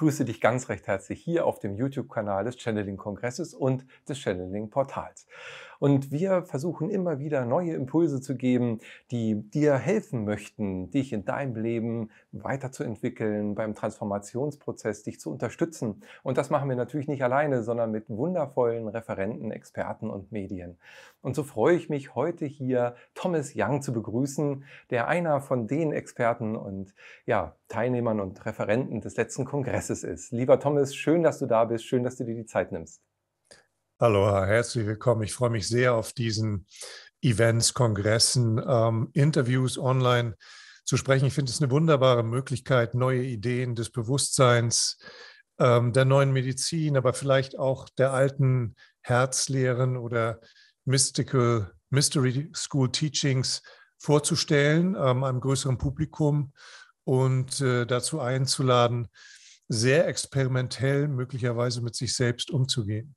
begrüße dich ganz recht herzlich hier auf dem YouTube-Kanal des Channeling-Kongresses und des Channeling-Portals. Und wir versuchen immer wieder neue Impulse zu geben, die dir helfen möchten, dich in deinem Leben weiterzuentwickeln, beim Transformationsprozess dich zu unterstützen. Und das machen wir natürlich nicht alleine, sondern mit wundervollen Referenten, Experten und Medien. Und so freue ich mich heute hier Thomas Young zu begrüßen, der einer von den Experten und ja, Teilnehmern und Referenten des letzten Kongresses ist. Lieber Thomas, schön, dass du da bist, schön, dass du dir die Zeit nimmst. Aloha, herzlich willkommen. Ich freue mich sehr auf diesen Events, Kongressen, ähm, Interviews online zu sprechen. Ich finde es eine wunderbare Möglichkeit, neue Ideen des Bewusstseins, ähm, der neuen Medizin, aber vielleicht auch der alten Herzlehren oder Mystical Mystery School Teachings vorzustellen, ähm, einem größeren Publikum und äh, dazu einzuladen, sehr experimentell möglicherweise mit sich selbst umzugehen.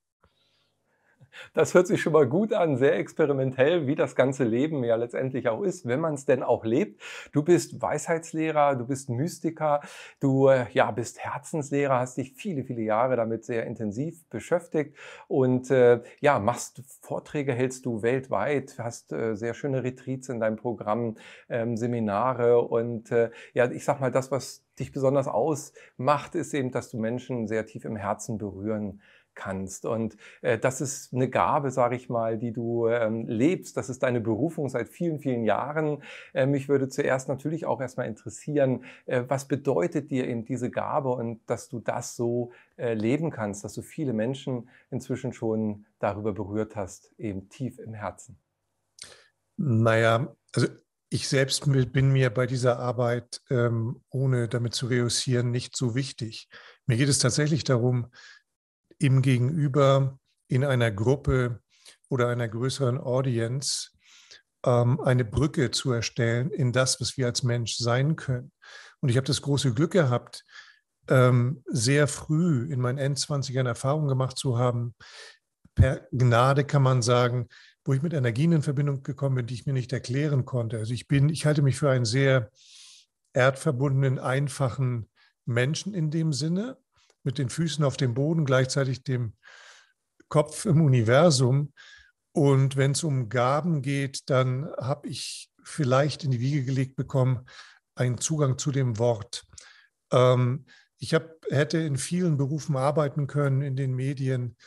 Das hört sich schon mal gut an, sehr experimentell, wie das ganze Leben ja letztendlich auch ist, wenn man es denn auch lebt. Du bist Weisheitslehrer, du bist Mystiker, du äh, ja, bist Herzenslehrer, hast dich viele, viele Jahre damit sehr intensiv beschäftigt und äh, ja, machst Vorträge, hältst du weltweit, hast äh, sehr schöne Retreats in deinem Programm, ähm, Seminare und äh, ja, ich sag mal, das, was dich besonders ausmacht, ist eben, dass du Menschen sehr tief im Herzen berühren kannst. Und äh, das ist eine Gabe, sage ich mal, die du ähm, lebst. Das ist deine Berufung seit vielen, vielen Jahren. Äh, mich würde zuerst natürlich auch erstmal interessieren, äh, was bedeutet dir eben diese Gabe und dass du das so äh, leben kannst, dass du viele Menschen inzwischen schon darüber berührt hast, eben tief im Herzen. Naja, also ich selbst bin mir bei dieser Arbeit, ähm, ohne damit zu reussieren, nicht so wichtig. Mir geht es tatsächlich darum, im Gegenüber in einer Gruppe oder einer größeren Audience ähm, eine Brücke zu erstellen in das, was wir als Mensch sein können. Und ich habe das große Glück gehabt, ähm, sehr früh in meinen Endzwanzigern Erfahrungen gemacht zu haben, per Gnade kann man sagen, wo ich mit Energien in Verbindung gekommen bin, die ich mir nicht erklären konnte. Also ich bin, ich halte mich für einen sehr erdverbundenen, einfachen Menschen in dem Sinne, mit den Füßen auf dem Boden, gleichzeitig dem Kopf im Universum. Und wenn es um Gaben geht, dann habe ich vielleicht in die Wiege gelegt bekommen, einen Zugang zu dem Wort. Ähm, ich hab, hätte in vielen Berufen arbeiten können, in den Medien,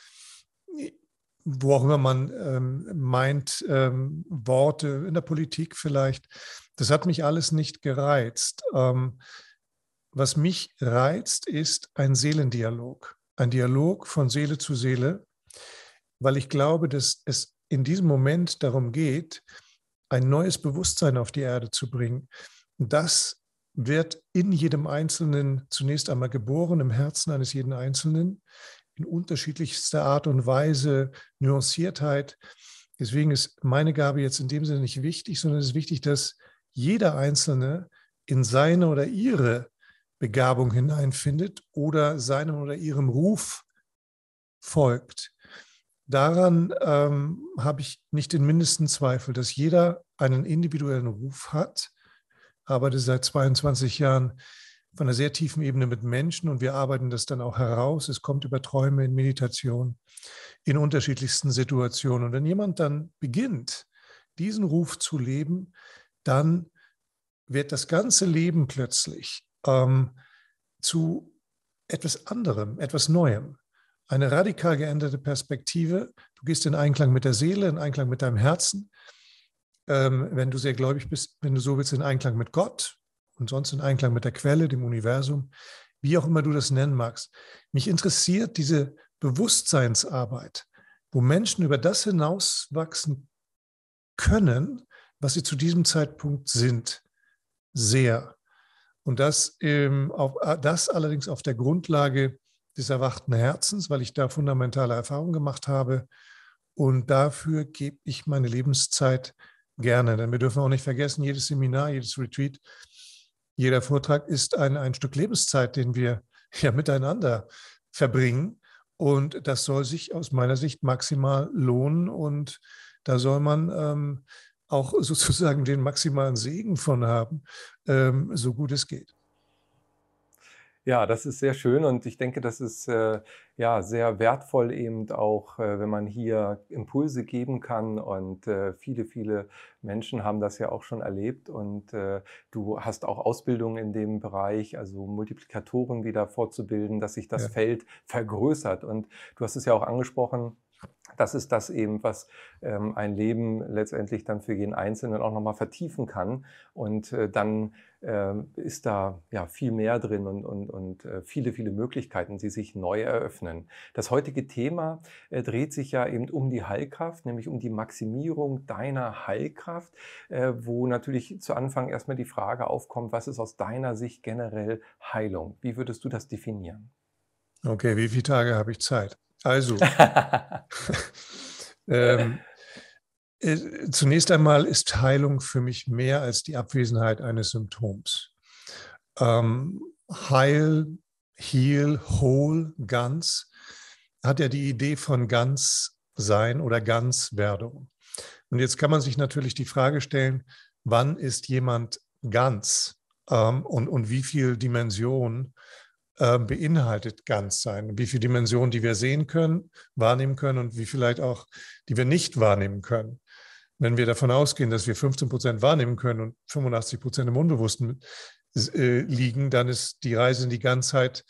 wo auch immer man ähm, meint, ähm, Worte, in der Politik vielleicht. Das hat mich alles nicht gereizt. Ähm, was mich reizt, ist ein Seelendialog, ein Dialog von Seele zu Seele, weil ich glaube, dass es in diesem Moment darum geht, ein neues Bewusstsein auf die Erde zu bringen. Das wird in jedem Einzelnen zunächst einmal geboren, im Herzen eines jeden Einzelnen, in unterschiedlichster Art und Weise, Nuanciertheit. Deswegen ist meine Gabe jetzt in dem Sinne nicht wichtig, sondern es ist wichtig, dass jeder Einzelne in seine oder ihre Begabung hineinfindet oder seinem oder ihrem Ruf folgt. Daran ähm, habe ich nicht den mindesten Zweifel, dass jeder einen individuellen Ruf hat. Ich arbeite seit 22 Jahren von einer sehr tiefen Ebene mit Menschen und wir arbeiten das dann auch heraus. Es kommt über Träume in Meditation, in unterschiedlichsten Situationen. Und wenn jemand dann beginnt, diesen Ruf zu leben, dann wird das ganze Leben plötzlich ähm, zu etwas anderem, etwas Neuem. Eine radikal geänderte Perspektive. Du gehst in Einklang mit der Seele, in Einklang mit deinem Herzen. Ähm, wenn du sehr gläubig bist, wenn du so willst, in Einklang mit Gott und sonst in Einklang mit der Quelle, dem Universum, wie auch immer du das nennen magst. Mich interessiert diese Bewusstseinsarbeit, wo Menschen über das hinauswachsen können, was sie zu diesem Zeitpunkt sind, sehr. Und das, ähm, auf, äh, das allerdings auf der Grundlage des erwachten Herzens, weil ich da fundamentale Erfahrungen gemacht habe. Und dafür gebe ich meine Lebenszeit gerne. Denn wir dürfen auch nicht vergessen, jedes Seminar, jedes Retreat, jeder Vortrag ist ein, ein Stück Lebenszeit, den wir ja miteinander verbringen. Und das soll sich aus meiner Sicht maximal lohnen. Und da soll man ähm, auch sozusagen den maximalen Segen von haben, ähm, so gut es geht. Ja, das ist sehr schön und ich denke, das ist äh, ja sehr wertvoll eben auch, äh, wenn man hier Impulse geben kann und äh, viele, viele Menschen haben das ja auch schon erlebt und äh, du hast auch Ausbildung in dem Bereich, also Multiplikatoren wieder vorzubilden, dass sich das ja. Feld vergrößert und du hast es ja auch angesprochen, das ist das eben, was ähm, ein Leben letztendlich dann für jeden Einzelnen auch nochmal vertiefen kann. Und äh, dann äh, ist da ja viel mehr drin und, und, und äh, viele, viele Möglichkeiten, die sich neu eröffnen. Das heutige Thema äh, dreht sich ja eben um die Heilkraft, nämlich um die Maximierung deiner Heilkraft, äh, wo natürlich zu Anfang erstmal die Frage aufkommt, was ist aus deiner Sicht generell Heilung? Wie würdest du das definieren? Okay, wie viele Tage habe ich Zeit? Also, ähm, äh, zunächst einmal ist Heilung für mich mehr als die Abwesenheit eines Symptoms. Ähm, heil, heal, whole, ganz hat ja die Idee von ganz sein oder Ganzwerdung. Und jetzt kann man sich natürlich die Frage stellen, wann ist jemand ganz ähm, und, und wie viel Dimension äh, beinhaltet Ganzsein. Wie viele Dimensionen, die wir sehen können, wahrnehmen können und wie vielleicht auch, die wir nicht wahrnehmen können. Wenn wir davon ausgehen, dass wir 15 Prozent wahrnehmen können und 85 Prozent im Unbewussten äh, liegen, dann ist die Reise in die Ganzheit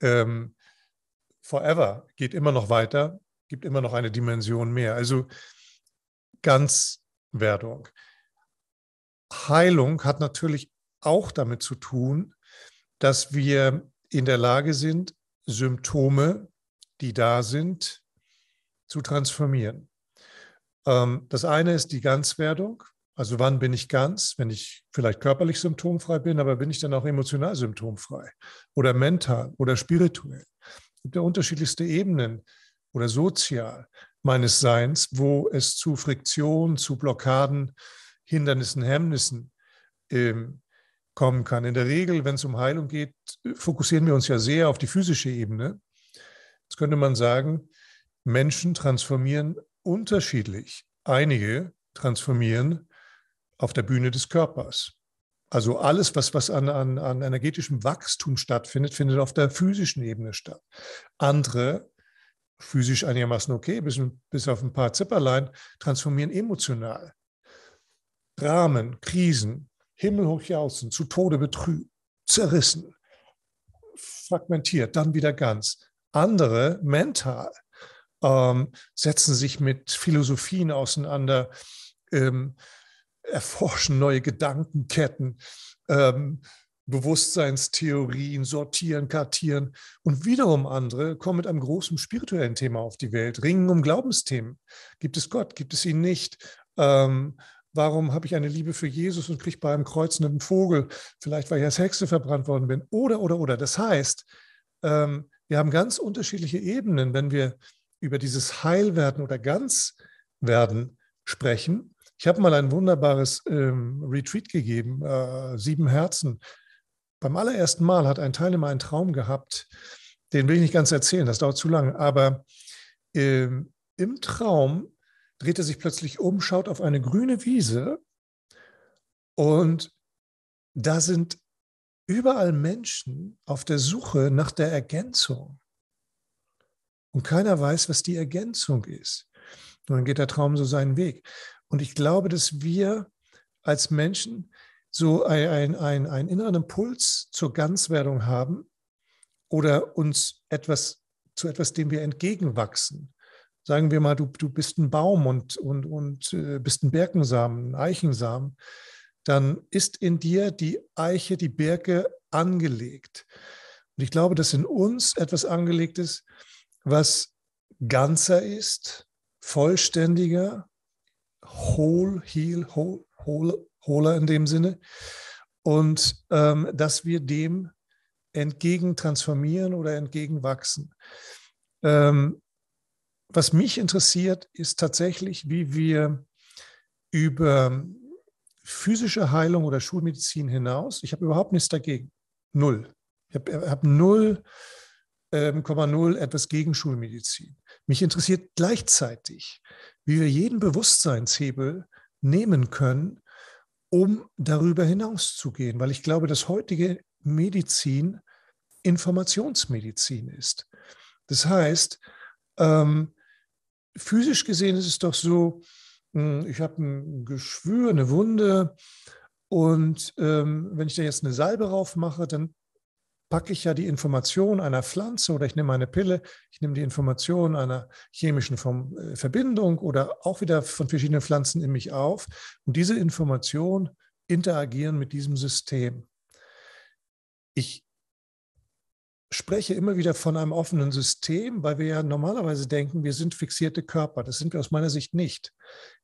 ähm, forever, geht immer noch weiter, gibt immer noch eine Dimension mehr. Also Ganzwerdung. Heilung hat natürlich auch damit zu tun, dass wir in der Lage sind, Symptome, die da sind, zu transformieren. Ähm, das eine ist die Ganzwerdung. Also wann bin ich ganz? Wenn ich vielleicht körperlich symptomfrei bin, aber bin ich dann auch emotional symptomfrei oder mental oder spirituell? Es gibt ja unterschiedlichste Ebenen oder sozial meines Seins, wo es zu Friktionen, zu Blockaden, Hindernissen, Hemmnissen ähm, kommen kann. In der Regel, wenn es um Heilung geht, fokussieren wir uns ja sehr auf die physische Ebene. Jetzt könnte man sagen, Menschen transformieren unterschiedlich. Einige transformieren auf der Bühne des Körpers. Also alles, was, was an, an, an energetischem Wachstum stattfindet, findet auf der physischen Ebene statt. Andere, physisch einigermaßen okay, bis, bis auf ein paar Zipperlein, transformieren emotional. Dramen, Krisen, himmelhoch jauchzen, zu Tode betrübt, zerrissen, fragmentiert, dann wieder ganz. Andere mental ähm, setzen sich mit Philosophien auseinander, ähm, erforschen neue Gedankenketten, ähm, Bewusstseinstheorien, sortieren, kartieren. Und wiederum andere kommen mit einem großen spirituellen Thema auf die Welt, ringen um Glaubensthemen. Gibt es Gott? Gibt es ihn nicht? Ähm, warum habe ich eine Liebe für Jesus und kriege bei einem kreuzenden Vogel, vielleicht weil ich als Hexe verbrannt worden bin, oder, oder, oder. Das heißt, ähm, wir haben ganz unterschiedliche Ebenen, wenn wir über dieses Heilwerden oder Ganzwerden sprechen. Ich habe mal ein wunderbares ähm, Retreat gegeben, äh, Sieben Herzen. Beim allerersten Mal hat ein Teilnehmer einen Traum gehabt, den will ich nicht ganz erzählen, das dauert zu lange, aber ähm, im Traum dreht er sich plötzlich um, schaut auf eine grüne Wiese und da sind überall Menschen auf der Suche nach der Ergänzung. Und keiner weiß, was die Ergänzung ist. Und dann geht der Traum so seinen Weg. Und ich glaube, dass wir als Menschen so einen ein, ein inneren Impuls zur Ganzwerdung haben oder uns etwas zu etwas, dem wir entgegenwachsen sagen wir mal, du, du bist ein Baum und, und, und äh, bist ein Birkensamen, ein Eichensamen, dann ist in dir die Eiche, die Birke angelegt. Und ich glaube, dass in uns etwas angelegt ist, was ganzer ist, vollständiger, whole, heal, whole, whole, hohler in dem Sinne. Und ähm, dass wir dem entgegen transformieren oder entgegenwachsen. Ähm, was mich interessiert, ist tatsächlich, wie wir über physische Heilung oder Schulmedizin hinaus, ich habe überhaupt nichts dagegen. Null. Ich habe äh, hab ähm, null, etwas gegen Schulmedizin. Mich interessiert gleichzeitig, wie wir jeden Bewusstseinshebel nehmen können, um darüber hinauszugehen, weil ich glaube, dass heutige Medizin Informationsmedizin ist. Das heißt, ähm, physisch gesehen ist es doch so, hm, ich habe ein Geschwür, eine Wunde und ähm, wenn ich da jetzt eine Salbe drauf mache, dann packe ich ja die Information einer Pflanze oder ich nehme eine Pille, ich nehme die Information einer chemischen äh, Verbindung oder auch wieder von verschiedenen Pflanzen in mich auf und diese Information interagieren mit diesem System. Ich spreche immer wieder von einem offenen System, weil wir ja normalerweise denken, wir sind fixierte Körper. Das sind wir aus meiner Sicht nicht.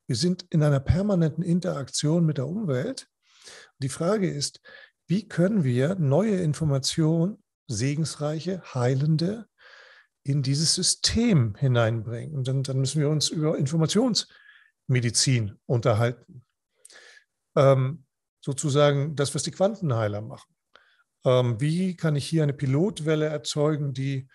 Wir sind in einer permanenten Interaktion mit der Umwelt. Die Frage ist, wie können wir neue Informationen, segensreiche, heilende, in dieses System hineinbringen? Und dann, dann müssen wir uns über Informationsmedizin unterhalten. Ähm, sozusagen das, was die Quantenheiler machen. Ähm, wie kann ich hier eine Pilotwelle erzeugen, die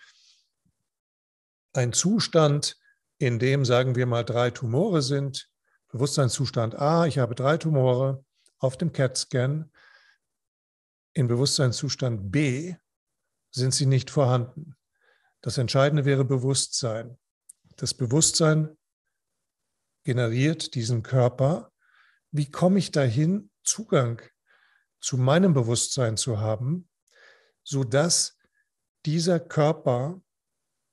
ein Zustand, in dem, sagen wir mal, drei Tumore sind, Bewusstseinszustand A, ich habe drei Tumore auf dem CAT-Scan, in Bewusstseinszustand B sind sie nicht vorhanden. Das Entscheidende wäre Bewusstsein. Das Bewusstsein generiert diesen Körper. Wie komme ich dahin, Zugang zu meinem Bewusstsein zu haben, sodass dieser Körper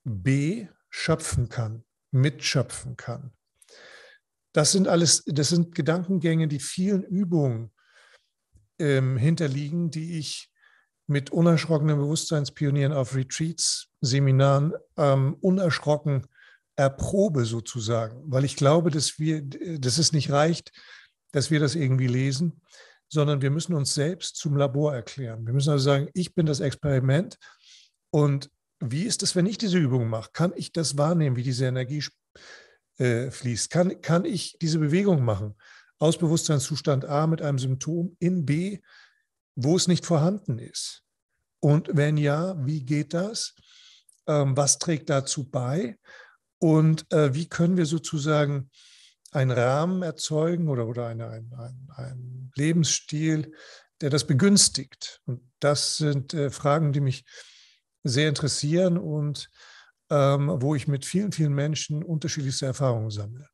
B schöpfen kann, mitschöpfen kann. Das sind alles, das sind Gedankengänge, die vielen Übungen ähm, hinterliegen, die ich mit unerschrockenen Bewusstseinspionieren auf Retreats, Seminaren ähm, unerschrocken erprobe sozusagen, weil ich glaube, dass wir, dass es nicht reicht, dass wir das irgendwie lesen, sondern wir müssen uns selbst zum Labor erklären. Wir müssen also sagen, ich bin das Experiment und wie ist es, wenn ich diese Übung mache? Kann ich das wahrnehmen, wie diese Energie äh, fließt? Kann, kann ich diese Bewegung machen? Aus Bewusstseinszustand A mit einem Symptom in B, wo es nicht vorhanden ist. Und wenn ja, wie geht das? Ähm, was trägt dazu bei? Und äh, wie können wir sozusagen einen Rahmen erzeugen oder, oder eine, ein, ein, einen Lebensstil, der das begünstigt. Und das sind äh, Fragen, die mich sehr interessieren und ähm, wo ich mit vielen, vielen Menschen unterschiedlichste Erfahrungen sammle.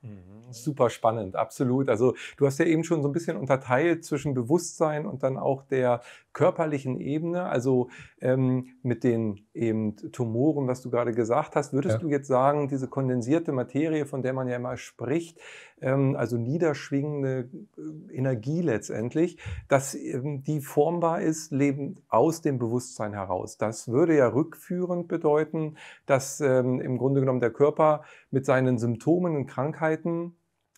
Mhm. Super spannend, absolut. Also du hast ja eben schon so ein bisschen unterteilt zwischen Bewusstsein und dann auch der körperlichen Ebene, also ähm, mit den eben Tumoren, was du gerade gesagt hast. Würdest ja. du jetzt sagen, diese kondensierte Materie, von der man ja immer spricht, ähm, also niederschwingende äh, Energie letztendlich, dass ähm, die formbar ist, lebend aus dem Bewusstsein heraus. Das würde ja rückführend bedeuten, dass ähm, im Grunde genommen der Körper mit seinen Symptomen und Krankheiten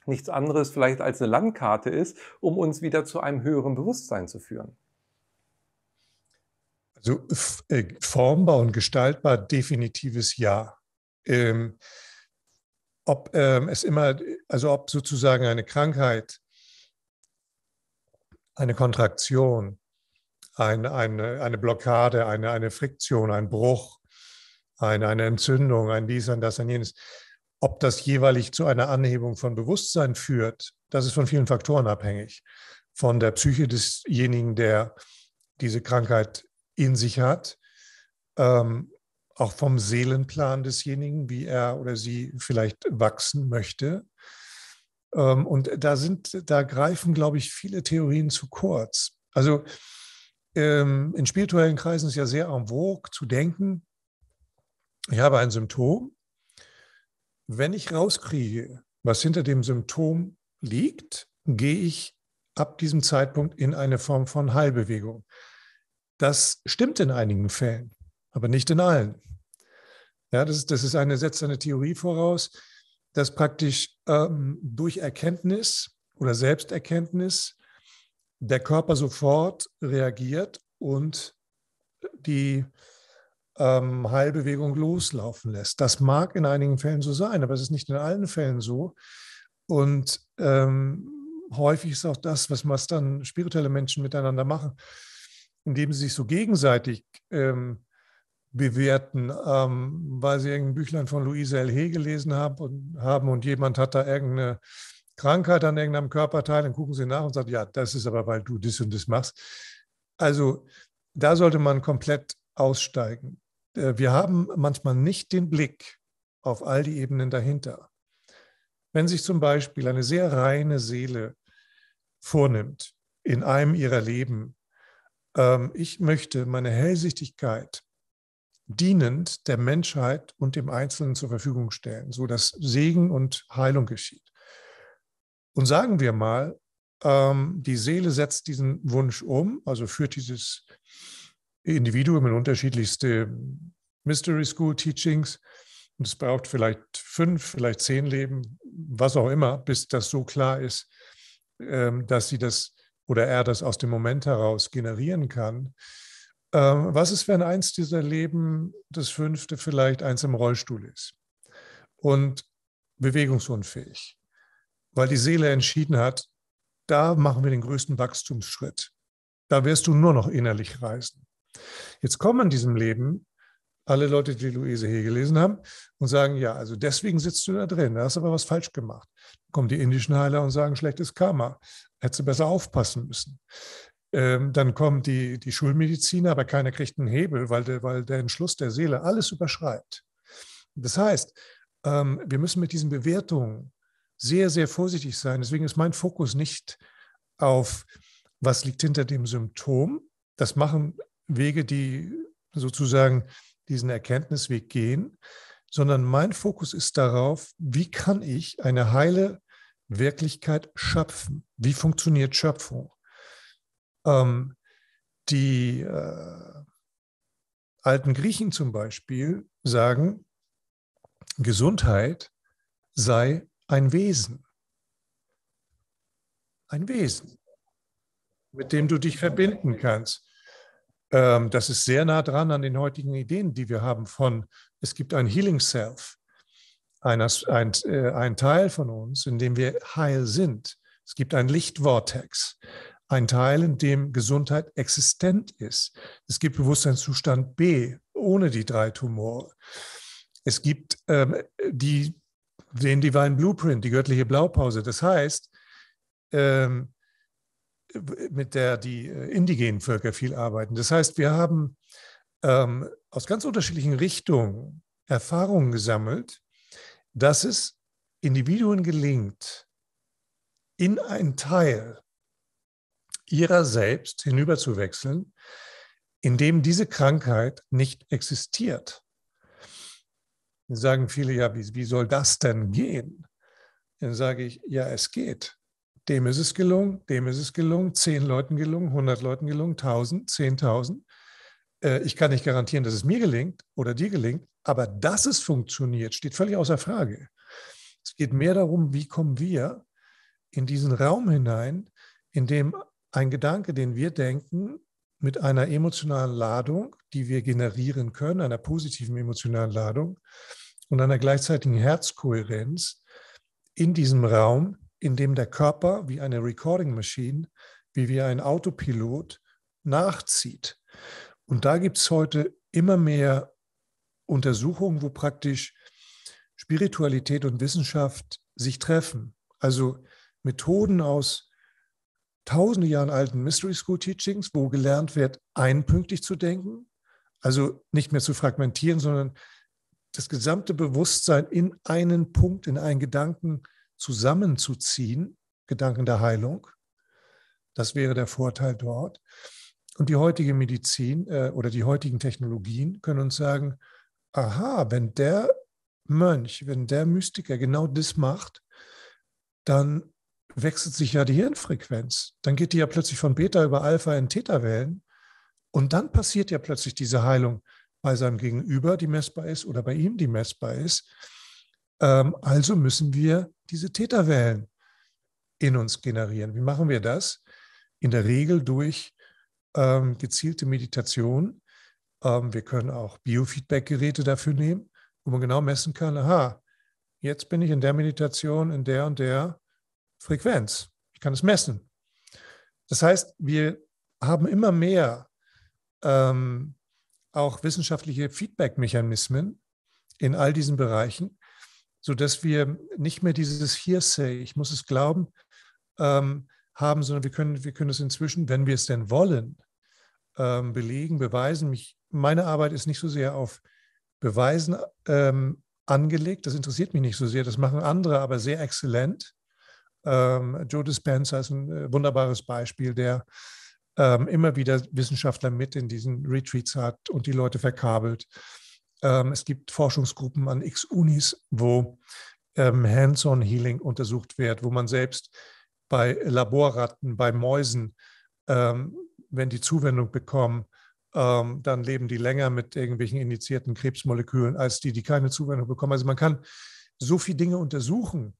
nichts anderes vielleicht als eine Landkarte ist, um uns wieder zu einem höheren Bewusstsein zu führen? Also äh, formbar und gestaltbar definitives Ja. Ähm, ob ähm, es immer, also ob sozusagen eine Krankheit, eine Kontraktion, ein, eine, eine Blockade, eine, eine Friktion, ein Bruch, eine, eine Entzündung, ein dies, ein das, ein jenes, ob das jeweilig zu einer Anhebung von Bewusstsein führt, das ist von vielen Faktoren abhängig. Von der Psyche desjenigen, der diese Krankheit in sich hat, ähm, auch vom Seelenplan desjenigen, wie er oder sie vielleicht wachsen möchte. Ähm, und da sind, da greifen, glaube ich, viele Theorien zu kurz. Also ähm, in spirituellen Kreisen ist ja sehr en vogue zu denken, ich habe ein Symptom wenn ich rauskriege, was hinter dem Symptom liegt, gehe ich ab diesem Zeitpunkt in eine Form von Heilbewegung. Das stimmt in einigen Fällen, aber nicht in allen. Ja, das, das ist eine, setzt eine Theorie voraus, dass praktisch ähm, durch Erkenntnis oder Selbsterkenntnis der Körper sofort reagiert und die ähm, Heilbewegung loslaufen lässt. Das mag in einigen Fällen so sein, aber es ist nicht in allen Fällen so. Und ähm, häufig ist auch das, was, was dann spirituelle Menschen miteinander machen, indem sie sich so gegenseitig ähm, bewerten, ähm, weil sie irgendein Büchlein von Louise L. He gelesen haben und, haben und jemand hat da irgendeine Krankheit an irgendeinem Körperteil, dann gucken sie nach und sagen, ja, das ist aber, weil du das und das machst. Also da sollte man komplett aussteigen. Äh, wir haben manchmal nicht den Blick auf all die Ebenen dahinter. Wenn sich zum Beispiel eine sehr reine Seele vornimmt in einem ihrer Leben, ähm, ich möchte meine Hellsichtigkeit dienend der Menschheit und dem Einzelnen zur Verfügung stellen, sodass Segen und Heilung geschieht. Und sagen wir mal, ähm, die Seele setzt diesen Wunsch um, also führt dieses Individuum in unterschiedlichste Mystery School Teachings. Und es braucht vielleicht fünf, vielleicht zehn Leben, was auch immer, bis das so klar ist, ähm, dass sie das oder er das aus dem Moment heraus generieren kann. Ähm, was ist, wenn eins dieser Leben, das fünfte vielleicht, eins im Rollstuhl ist und bewegungsunfähig, weil die Seele entschieden hat, da machen wir den größten Wachstumsschritt. Da wirst du nur noch innerlich reisen. Jetzt kommen in diesem Leben alle Leute, die Luise He gelesen haben und sagen, ja, also deswegen sitzt du da drin, da hast du aber was falsch gemacht. Dann kommen die indischen Heiler und sagen, schlechtes Karma, hättest du besser aufpassen müssen. Ähm, dann kommen die, die Schulmediziner, aber keiner kriegt einen Hebel, weil der, weil der Entschluss der Seele alles überschreibt. Das heißt, ähm, wir müssen mit diesen Bewertungen sehr, sehr vorsichtig sein. Deswegen ist mein Fokus nicht auf, was liegt hinter dem Symptom. Das machen Wege, die sozusagen diesen Erkenntnisweg gehen, sondern mein Fokus ist darauf, wie kann ich eine heile Wirklichkeit schöpfen? Wie funktioniert Schöpfung? Ähm, die äh, alten Griechen zum Beispiel sagen, Gesundheit sei ein Wesen. Ein Wesen, mit dem du dich verbinden kannst. Ähm, das ist sehr nah dran an den heutigen Ideen, die wir haben von, es gibt ein Healing Self, ein, ein, äh, ein Teil von uns, in dem wir heil sind. Es gibt ein Lichtvortex, ein Teil, in dem Gesundheit existent ist. Es gibt Bewusstseinszustand B ohne die drei Tumore. Es gibt ähm, die, den Divine Blueprint, die göttliche Blaupause. Das heißt, ähm, mit der die äh, indigenen Völker viel arbeiten. Das heißt, wir haben ähm, aus ganz unterschiedlichen Richtungen Erfahrungen gesammelt, dass es Individuen gelingt, in einen Teil ihrer selbst hinüberzuwechseln, in dem diese Krankheit nicht existiert. sagen viele, ja, wie, wie soll das denn gehen? Dann sage ich, ja, es geht. Dem ist es gelungen, dem ist es gelungen, zehn Leuten gelungen, 100 Leuten gelungen, 1000, 10.000. Äh, ich kann nicht garantieren, dass es mir gelingt oder dir gelingt, aber dass es funktioniert, steht völlig außer Frage. Es geht mehr darum, wie kommen wir in diesen Raum hinein, in dem ein Gedanke, den wir denken, mit einer emotionalen Ladung, die wir generieren können, einer positiven emotionalen Ladung und einer gleichzeitigen Herzkohärenz in diesem Raum in dem der Körper wie eine Recording Machine, wie wie ein Autopilot nachzieht. Und da gibt es heute immer mehr Untersuchungen, wo praktisch Spiritualität und Wissenschaft sich treffen. Also Methoden aus tausende Jahren alten Mystery School Teachings, wo gelernt wird, einpünktlich zu denken, also nicht mehr zu fragmentieren, sondern das gesamte Bewusstsein in einen Punkt, in einen Gedanken zusammenzuziehen, Gedanken der Heilung. Das wäre der Vorteil dort. Und die heutige Medizin äh, oder die heutigen Technologien können uns sagen, aha, wenn der Mönch, wenn der Mystiker genau das macht, dann wechselt sich ja die Hirnfrequenz. Dann geht die ja plötzlich von Beta über Alpha in Theta-Wellen. Und dann passiert ja plötzlich diese Heilung bei seinem Gegenüber, die messbar ist, oder bei ihm, die messbar ist. Ähm, also müssen wir diese Täterwellen in uns generieren. Wie machen wir das? In der Regel durch ähm, gezielte Meditation. Ähm, wir können auch Biofeedback-Geräte dafür nehmen, wo man genau messen kann, aha, jetzt bin ich in der Meditation in der und der Frequenz. Ich kann es messen. Das heißt, wir haben immer mehr ähm, auch wissenschaftliche Feedback-Mechanismen in all diesen Bereichen, sodass wir nicht mehr dieses Hearsay, ich muss es glauben, ähm, haben, sondern wir können, wir können es inzwischen, wenn wir es denn wollen, ähm, belegen, beweisen. Mich, meine Arbeit ist nicht so sehr auf Beweisen ähm, angelegt, das interessiert mich nicht so sehr, das machen andere, aber sehr exzellent. Ähm, Joe Dispenza ist ein äh, wunderbares Beispiel, der ähm, immer wieder Wissenschaftler mit in diesen Retreats hat und die Leute verkabelt. Ähm, es gibt Forschungsgruppen an X-Unis, wo ähm, Hands-on Healing untersucht wird, wo man selbst bei Laborratten, bei Mäusen, ähm, wenn die Zuwendung bekommen, dann leben die länger mit irgendwelchen indizierten Krebsmolekülen als die, die keine Zuwendung bekommen. Also man kann so viele Dinge untersuchen.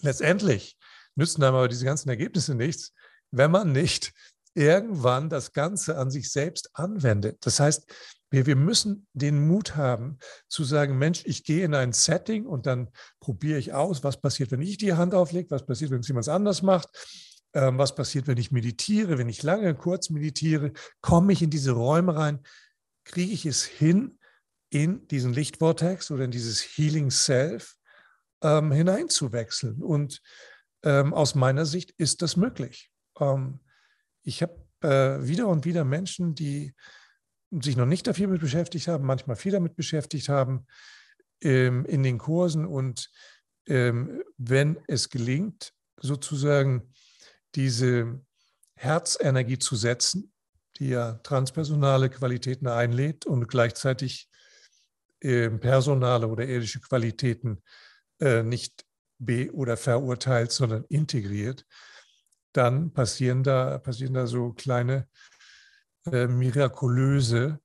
Letztendlich nützen dann aber diese ganzen Ergebnisse nichts, wenn man nicht irgendwann das Ganze an sich selbst anwendet. Das heißt, wir, wir müssen den Mut haben zu sagen, Mensch, ich gehe in ein Setting und dann probiere ich aus, was passiert, wenn ich die Hand auflege, was passiert, wenn es jemand anders macht, ähm, was passiert, wenn ich meditiere, wenn ich lange, kurz meditiere, komme ich in diese Räume rein, kriege ich es hin, in diesen Lichtvortex oder in dieses Healing Self ähm, hineinzuwechseln. Und ähm, aus meiner Sicht ist das möglich. Ähm, ich habe äh, wieder und wieder Menschen, die sich noch nicht dafür mit beschäftigt haben, manchmal viel damit beschäftigt haben ähm, in den Kursen und ähm, wenn es gelingt, sozusagen diese Herzenergie zu setzen, die ja transpersonale Qualitäten einlädt und gleichzeitig äh, personale oder irdische Qualitäten äh, nicht be- oder verurteilt, sondern integriert, dann passieren da, passieren da so kleine äh, mirakulöse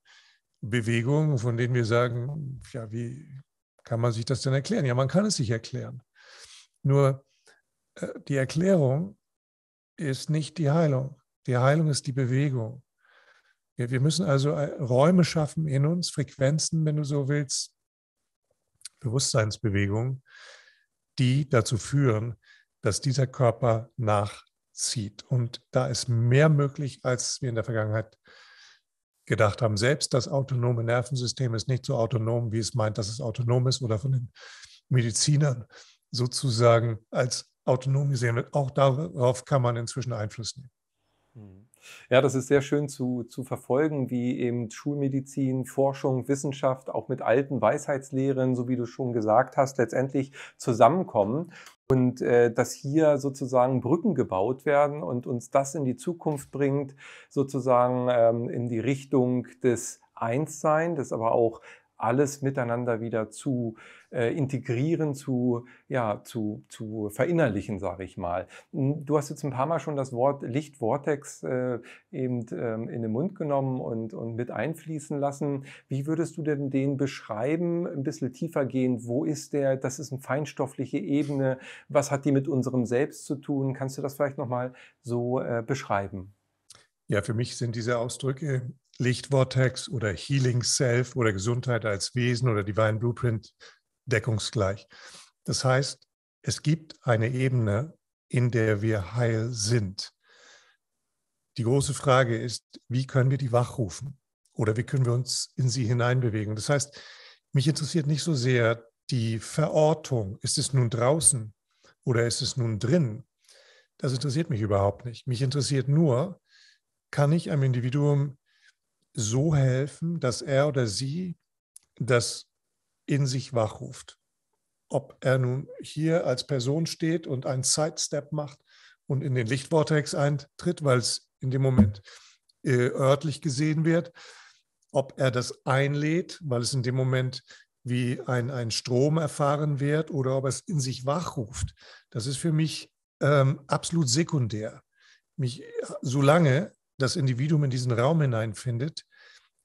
Bewegungen, von denen wir sagen, ja, wie kann man sich das denn erklären? Ja, man kann es sich erklären. Nur äh, die Erklärung ist nicht die Heilung. Die Heilung ist die Bewegung. wir müssen also äh, Räume schaffen in uns, Frequenzen, wenn du so willst, Bewusstseinsbewegungen, die dazu führen, dass dieser Körper nach zieht. Und da ist mehr möglich, als wir in der Vergangenheit gedacht haben. Selbst das autonome Nervensystem ist nicht so autonom, wie es meint, dass es autonom ist oder von den Medizinern sozusagen als autonom gesehen wird. Auch darauf kann man inzwischen Einfluss nehmen. Hm. Ja, das ist sehr schön zu, zu verfolgen, wie eben Schulmedizin, Forschung, Wissenschaft auch mit alten Weisheitslehren, so wie du schon gesagt hast, letztendlich zusammenkommen und äh, dass hier sozusagen Brücken gebaut werden und uns das in die Zukunft bringt, sozusagen ähm, in die Richtung des Einssein, das aber auch alles miteinander wieder zu äh, integrieren, zu, ja, zu, zu verinnerlichen, sage ich mal. Hm, du hast jetzt ein paar Mal schon das Wort Lichtvortex äh, eben ähm, in den Mund genommen und, und mit einfließen lassen. Wie würdest du denn den beschreiben, ein bisschen tiefer gehend? Wo ist der? Das ist eine feinstoffliche Ebene. Was hat die mit unserem Selbst zu tun? Kannst du das vielleicht nochmal so äh, beschreiben? Ja, für mich sind diese Ausdrücke Lichtvortex oder Healing Self oder Gesundheit als Wesen oder Divine Blueprint deckungsgleich. Das heißt, es gibt eine Ebene, in der wir heil sind. Die große Frage ist, wie können wir die wachrufen oder wie können wir uns in sie hineinbewegen? Das heißt, mich interessiert nicht so sehr die Verortung. Ist es nun draußen oder ist es nun drin? Das interessiert mich überhaupt nicht. Mich interessiert nur, kann ich einem Individuum so helfen, dass er oder sie das in sich wachruft. Ob er nun hier als Person steht und einen Sidestep macht und in den Lichtvortex eintritt, weil es in dem Moment äh, örtlich gesehen wird, ob er das einlädt, weil es in dem Moment wie ein, ein Strom erfahren wird oder ob er es in sich wachruft. Das ist für mich ähm, absolut sekundär. Mich, äh, solange das Individuum in diesen Raum hineinfindet,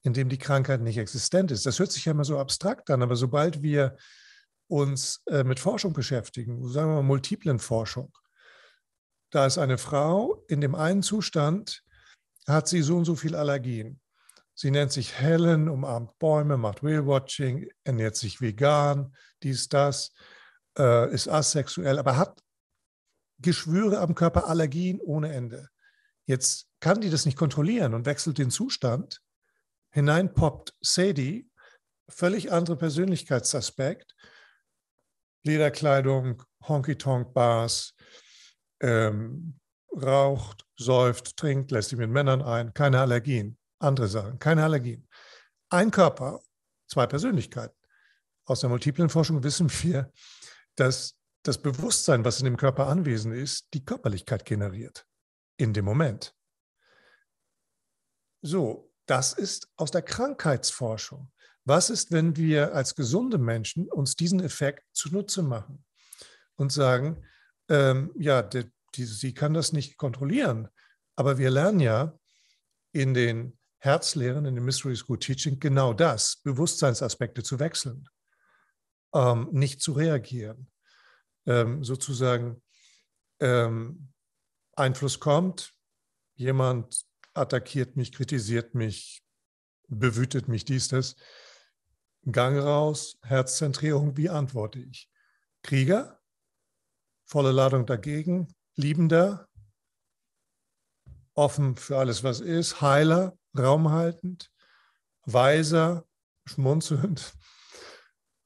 in dem die Krankheit nicht existent ist. Das hört sich ja immer so abstrakt an, aber sobald wir uns äh, mit Forschung beschäftigen, sagen wir mal multiplen Forschung, da ist eine Frau in dem einen Zustand, hat sie so und so viel Allergien. Sie nennt sich Helen, umarmt Bäume, macht Whale-Watching, ernährt sich vegan, dies, das, äh, ist asexuell, aber hat Geschwüre am Körper, Allergien ohne Ende. Jetzt kann die das nicht kontrollieren und wechselt den Zustand. Hinein poppt Sadie, völlig andere Persönlichkeitsaspekt, Lederkleidung, Honky-Tonk-Bars, ähm, raucht, säuft, trinkt, lässt sich mit Männern ein, keine Allergien, andere Sachen, keine Allergien. Ein Körper, zwei Persönlichkeiten. Aus der multiplen Forschung wissen wir, dass das Bewusstsein, was in dem Körper anwesend ist, die Körperlichkeit generiert in dem Moment. So, das ist aus der Krankheitsforschung. Was ist, wenn wir als gesunde Menschen uns diesen Effekt zunutze machen und sagen, ähm, ja, die, die, sie kann das nicht kontrollieren, aber wir lernen ja in den Herzlehren, in den Mystery School Teaching genau das, Bewusstseinsaspekte zu wechseln, ähm, nicht zu reagieren, ähm, sozusagen ähm, Einfluss kommt, jemand attackiert mich, kritisiert mich, bewütet mich dies, das. Gang raus, Herzzentrierung, wie antworte ich? Krieger, volle Ladung dagegen, liebender, offen für alles, was ist, heiler, raumhaltend, weiser, schmunzelnd.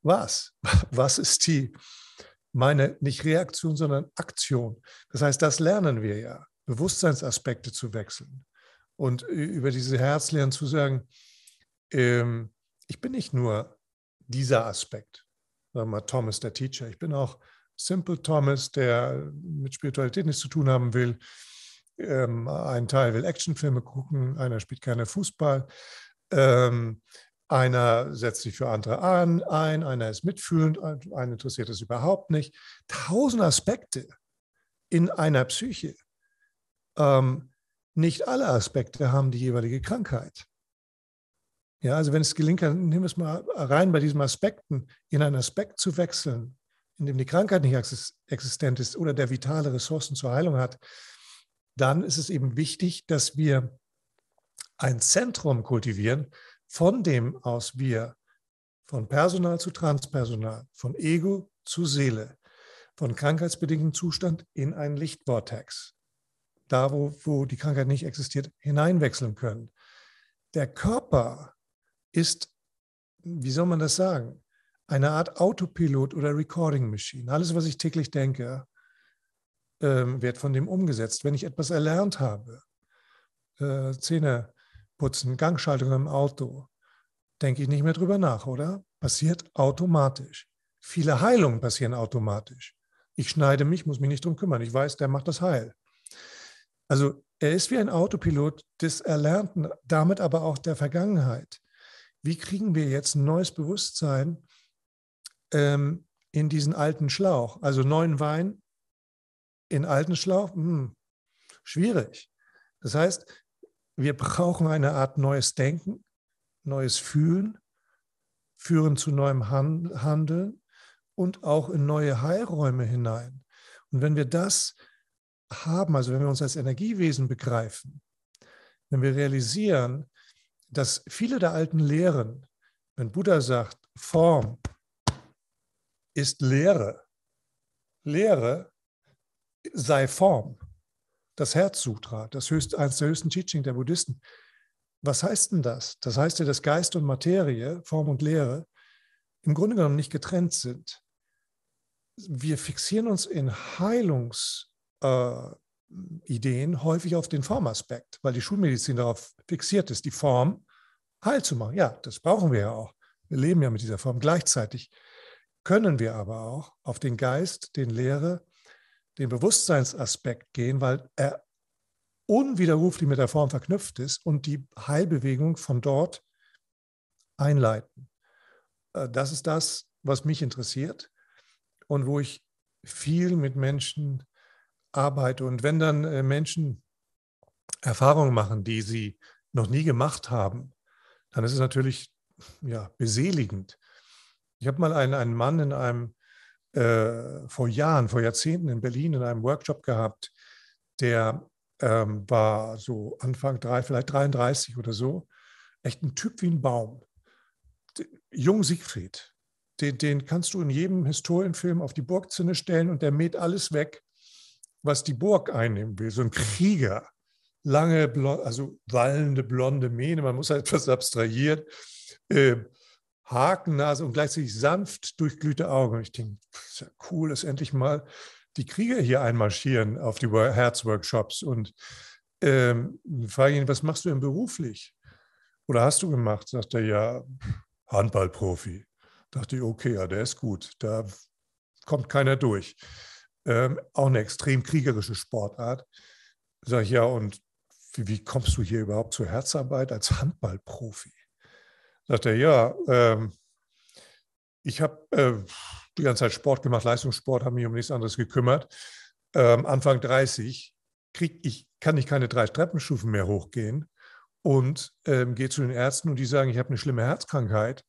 Was? Was ist die, meine, nicht Reaktion, sondern Aktion? Das heißt, das lernen wir ja, Bewusstseinsaspekte zu wechseln und über diese Herzlehren zu sagen, ähm, ich bin nicht nur dieser Aspekt, sagen wir mal Thomas der Teacher, ich bin auch Simple Thomas, der mit Spiritualität nichts zu tun haben will. Ähm, ein Teil will Actionfilme gucken, einer spielt gerne Fußball, ähm, einer setzt sich für andere an, ein, einer ist mitfühlend, einen interessiert es überhaupt nicht. Tausend Aspekte in einer Psyche. Ähm, nicht alle Aspekte haben die jeweilige Krankheit. Ja, also wenn es gelingt, nehmen wir es mal rein bei diesen Aspekten, in einen Aspekt zu wechseln, in dem die Krankheit nicht existent ist oder der vitale Ressourcen zur Heilung hat, dann ist es eben wichtig, dass wir ein Zentrum kultivieren, von dem aus wir von Personal zu Transpersonal, von Ego zu Seele, von krankheitsbedingtem Zustand in einen Lichtvortex, da wo, wo die Krankheit nicht existiert, hineinwechseln können. Der Körper ist, wie soll man das sagen, eine Art Autopilot oder Recording Machine. Alles, was ich täglich denke, ähm, wird von dem umgesetzt. Wenn ich etwas erlernt habe, äh, Zähne putzen, Gangschaltung im Auto, denke ich nicht mehr drüber nach, oder? Passiert automatisch. Viele Heilungen passieren automatisch. Ich schneide mich, muss mich nicht drum kümmern. Ich weiß, der macht das heil. Also er ist wie ein Autopilot des Erlernten, damit aber auch der Vergangenheit. Wie kriegen wir jetzt ein neues Bewusstsein ähm, in diesen alten Schlauch? Also neuen Wein in alten Schlauch? Hm, schwierig. Das heißt, wir brauchen eine Art neues Denken, neues Fühlen, führen zu neuem Handeln und auch in neue Heilräume hinein. Und wenn wir das haben, also wenn wir uns als Energiewesen begreifen, wenn wir realisieren, dass viele der alten Lehren, wenn Buddha sagt, Form ist Lehre, Lehre sei Form, das Herzsutra, das höchst, eines der höchsten Teaching der Buddhisten. Was heißt denn das? Das heißt ja, dass Geist und Materie, Form und Lehre, im Grunde genommen nicht getrennt sind. Wir fixieren uns in Heilungs- äh, Ideen häufig auf den Formaspekt, weil die Schulmedizin darauf fixiert ist, die Form heil zu machen. Ja, das brauchen wir ja auch. Wir leben ja mit dieser Form. Gleichzeitig können wir aber auch auf den Geist, den Lehre, den Bewusstseinsaspekt gehen, weil er unwiderruflich mit der Form verknüpft ist und die Heilbewegung von dort einleiten. Äh, das ist das, was mich interessiert und wo ich viel mit Menschen arbeite und wenn dann äh, Menschen Erfahrungen machen, die sie noch nie gemacht haben, dann ist es natürlich ja, beseligend. Ich habe mal einen, einen Mann in einem, äh, vor Jahren, vor Jahrzehnten in Berlin in einem Workshop gehabt, der ähm, war so Anfang drei, vielleicht 33 oder so, echt ein Typ wie ein Baum. Jung Siegfried, den, den kannst du in jedem Historienfilm auf die Burgzinne stellen und der mäht alles weg was die Burg einnehmen will, so ein Krieger, lange, also wallende blonde Mähne, man muss halt etwas abstrahiert, äh, Hakennase und gleichzeitig sanft durchglühte Augen. Und ich denke, ist ja cool, dass endlich mal die Krieger hier einmarschieren auf die Herzworkshops. Und ähm, frage ihn, was machst du denn beruflich? Oder hast du gemacht? Sagt er, ja, Handballprofi. Dachte ich, okay, ja, der ist gut. Da kommt keiner durch ähm, auch eine extrem kriegerische Sportart. Sag ich, ja, und wie, wie kommst du hier überhaupt zur Herzarbeit als Handballprofi? Sagt er, ja, ähm, ich habe äh, die ganze Zeit Sport gemacht, Leistungssport, habe mich um nichts anderes gekümmert. Ähm, Anfang 30 krieg ich, kann ich keine drei Treppenstufen mehr hochgehen und ähm, gehe zu den Ärzten und die sagen, ich habe eine schlimme Herzkrankheit.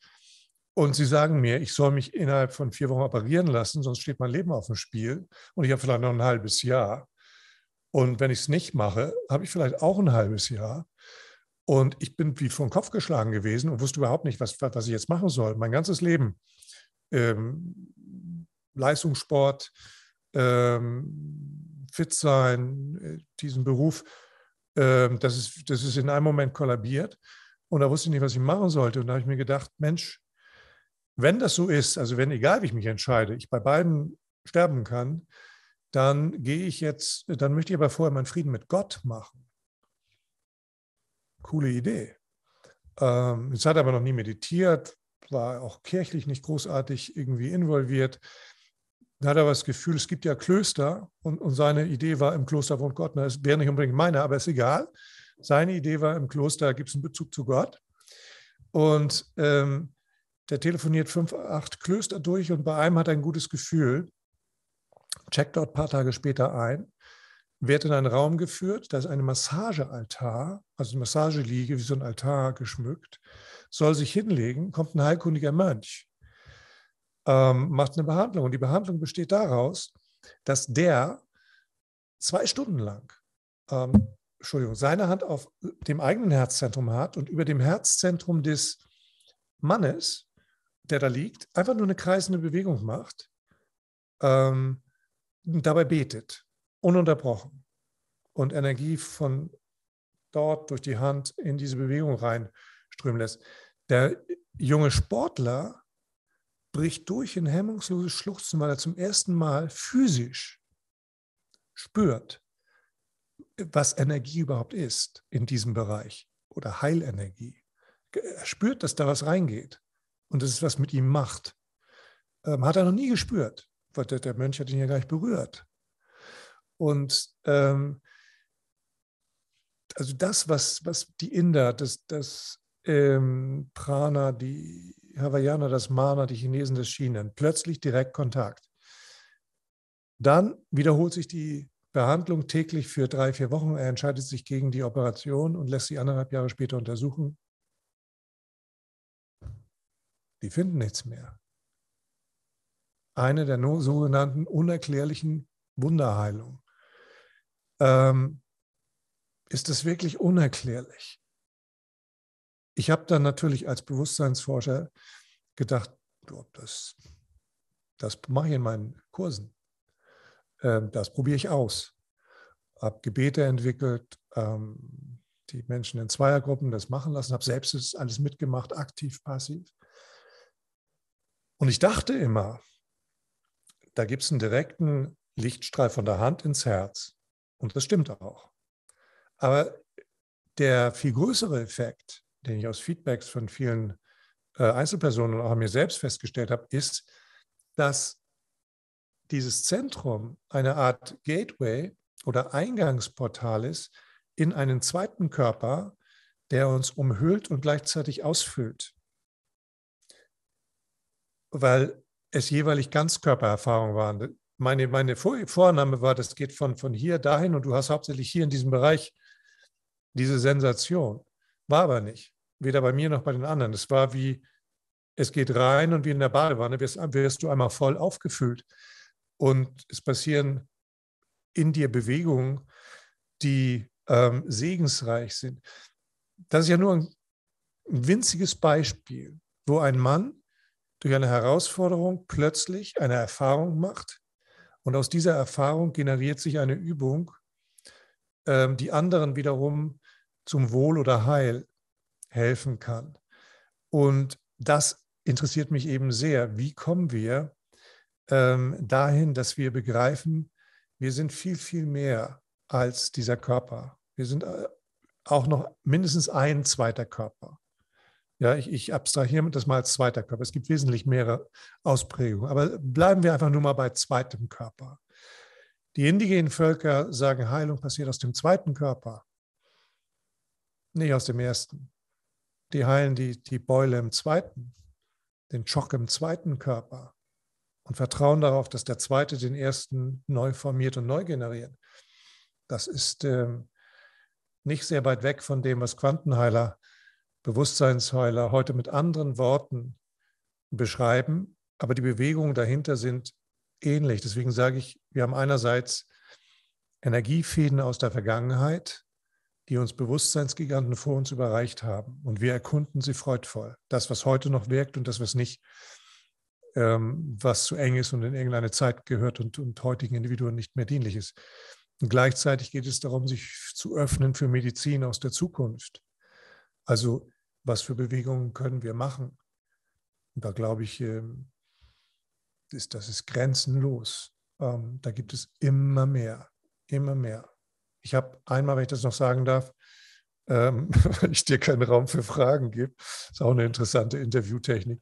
Und sie sagen mir, ich soll mich innerhalb von vier Wochen operieren lassen, sonst steht mein Leben auf dem Spiel und ich habe vielleicht noch ein halbes Jahr. Und wenn ich es nicht mache, habe ich vielleicht auch ein halbes Jahr. Und ich bin wie vom Kopf geschlagen gewesen und wusste überhaupt nicht, was, was ich jetzt machen soll. Mein ganzes Leben. Ähm, Leistungssport, ähm, fit sein, äh, diesen Beruf, ähm, das, ist, das ist in einem Moment kollabiert. Und da wusste ich nicht, was ich machen sollte. Und da habe ich mir gedacht, Mensch, wenn das so ist, also wenn egal wie ich mich entscheide, ich bei beiden sterben kann, dann gehe ich jetzt, dann möchte ich aber vorher meinen Frieden mit Gott machen. Coole Idee. Ähm, jetzt hat er aber noch nie meditiert, war auch kirchlich nicht großartig irgendwie involviert. Da hat er aber das Gefühl, es gibt ja Klöster und, und seine Idee war, im Kloster wohnt Gott. das wäre nicht unbedingt meine, aber ist egal. Seine Idee war, im Kloster gibt es einen Bezug zu Gott. Und ähm, der telefoniert fünf, acht Klöster durch und bei einem hat er ein gutes Gefühl, checkt dort ein paar Tage später ein, wird in einen Raum geführt, da ist ein Massagealtar, also eine Massageliege wie so ein Altar geschmückt, soll sich hinlegen, kommt ein heilkundiger Mönch, ähm, macht eine Behandlung. Und die Behandlung besteht daraus, dass der zwei Stunden lang, ähm, Entschuldigung, seine Hand auf dem eigenen Herzzentrum hat und über dem Herzzentrum des Mannes der da liegt, einfach nur eine kreisende Bewegung macht, ähm, dabei betet, ununterbrochen und Energie von dort durch die Hand in diese Bewegung reinströmen lässt. Der junge Sportler bricht durch in hemmungsloses Schluchzen, weil er zum ersten Mal physisch spürt, was Energie überhaupt ist in diesem Bereich oder Heilenergie. Er spürt, dass da was reingeht und dass es was mit ihm macht. Ähm, hat er noch nie gespürt, weil der, der, Mönch hat ihn ja gar nicht berührt. Und ähm, also das, was, was die Inder, das, das ähm, Prana, die Hawaiianer, das Mana, die Chinesen, das Schienen, plötzlich direkt Kontakt. Dann wiederholt sich die Behandlung täglich für drei, vier Wochen. Er entscheidet sich gegen die Operation und lässt sie anderthalb Jahre später untersuchen. Die finden nichts mehr. Eine der sogenannten unerklärlichen Wunderheilungen. Ähm, ist das wirklich unerklärlich? Ich habe dann natürlich als Bewusstseinsforscher gedacht, das, das mache ich in meinen Kursen. Ähm, das probiere ich aus. Habe Gebete entwickelt, ähm, die Menschen in Zweiergruppen das machen lassen, habe selbst alles mitgemacht, aktiv, passiv. Und ich dachte immer, da gibt es einen direkten Lichtstrahl von der Hand ins Herz. Und das stimmt auch. Aber der viel größere Effekt, den ich aus Feedbacks von vielen äh, Einzelpersonen und auch an mir selbst festgestellt habe, ist, dass dieses Zentrum eine Art Gateway oder Eingangsportal ist in einen zweiten Körper, der uns umhüllt und gleichzeitig ausfüllt weil es jeweilig Ganzkörpererfahrungen waren. Meine, meine Vor Vorname war, das geht von, von hier dahin und du hast hauptsächlich hier in diesem Bereich diese Sensation. War aber nicht. Weder bei mir noch bei den anderen. Es war wie, es geht rein und wie in der Badewanne wirst, wirst du einmal voll aufgefüllt. Und es passieren in dir Bewegungen, die ähm, segensreich sind. Das ist ja nur ein winziges Beispiel, wo ein Mann durch eine Herausforderung plötzlich eine Erfahrung macht und aus dieser Erfahrung generiert sich eine Übung, ähm, die anderen wiederum zum Wohl oder Heil helfen kann. Und das interessiert mich eben sehr. Wie kommen wir ähm, dahin, dass wir begreifen, wir sind viel, viel mehr als dieser Körper. Wir sind äh, auch noch mindestens ein zweiter Körper. Ja, ich, ich abstrahiere das mal als zweiter Körper. Es gibt wesentlich mehrere Ausprägungen. Aber bleiben wir einfach nur mal bei zweitem Körper. Die indigenen Völker sagen, Heilung passiert aus dem zweiten Körper, nicht aus dem ersten. Die heilen die, die Beule im zweiten, den Schock im zweiten Körper und vertrauen darauf, dass der zweite den ersten neu formiert und neu generiert. Das ist äh, nicht sehr weit weg von dem, was Quantenheiler Bewusstseinsheiler heute mit anderen Worten beschreiben, aber die Bewegungen dahinter sind ähnlich. Deswegen sage ich, wir haben einerseits Energiefäden aus der Vergangenheit, die uns Bewusstseinsgiganten vor uns überreicht haben. Und wir erkunden sie freudvoll. Das, was heute noch wirkt und das, was nicht, ähm, was zu eng ist und in irgendeine Zeit gehört und, und heutigen Individuen nicht mehr dienlich ist. Und gleichzeitig geht es darum, sich zu öffnen für Medizin aus der Zukunft. Also was für Bewegungen können wir machen. Und da glaube ich, ähm, ist, das ist grenzenlos. Ähm, da gibt es immer mehr, immer mehr. Ich habe einmal, wenn ich das noch sagen darf, ähm, wenn ich dir keinen Raum für Fragen gebe. Ist auch eine interessante Interviewtechnik.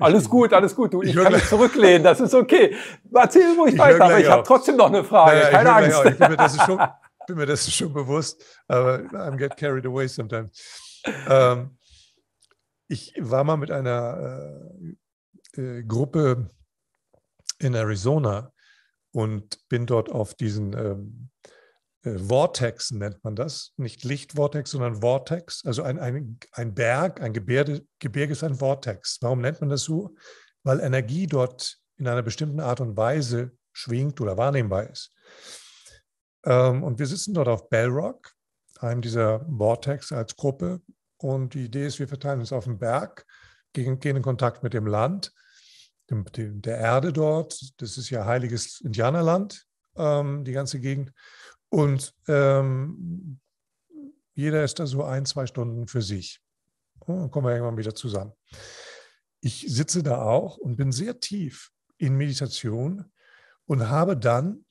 alles ich, gut, alles gut. Du, ich, ich kann mich zurücklehnen, das ist okay. Erzähl ruhig ich weiter, aber ich habe trotzdem noch eine Frage. Naja, Keine Angst. Ich bin mir, schon, bin mir, das schon, bewusst, aber I'm get carried away sometimes ähm, ich war mal mit einer äh, äh, Gruppe in Arizona und bin dort auf diesen ähm, äh, Vortex, nennt man das. Nicht Lichtvortex, sondern Vortex. Also ein, ein, ein Berg, ein Gebirge, Gebirge ist ein Vortex. Warum nennt man das so? Weil Energie dort in einer bestimmten Art und Weise schwingt oder wahrnehmbar ist. Ähm, und wir sitzen dort auf Bellrock, einem dieser Vortex als Gruppe und die Idee ist, wir verteilen uns auf den Berg, gehen, gehen in Kontakt mit dem Land, dem, dem, der Erde dort. Das ist ja heiliges Indianerland, ähm, die ganze Gegend. Und ähm, jeder ist da so ein, zwei Stunden für sich. Und oh, dann kommen wir irgendwann wieder zusammen. Ich sitze da auch und bin sehr tief in Meditation und habe dann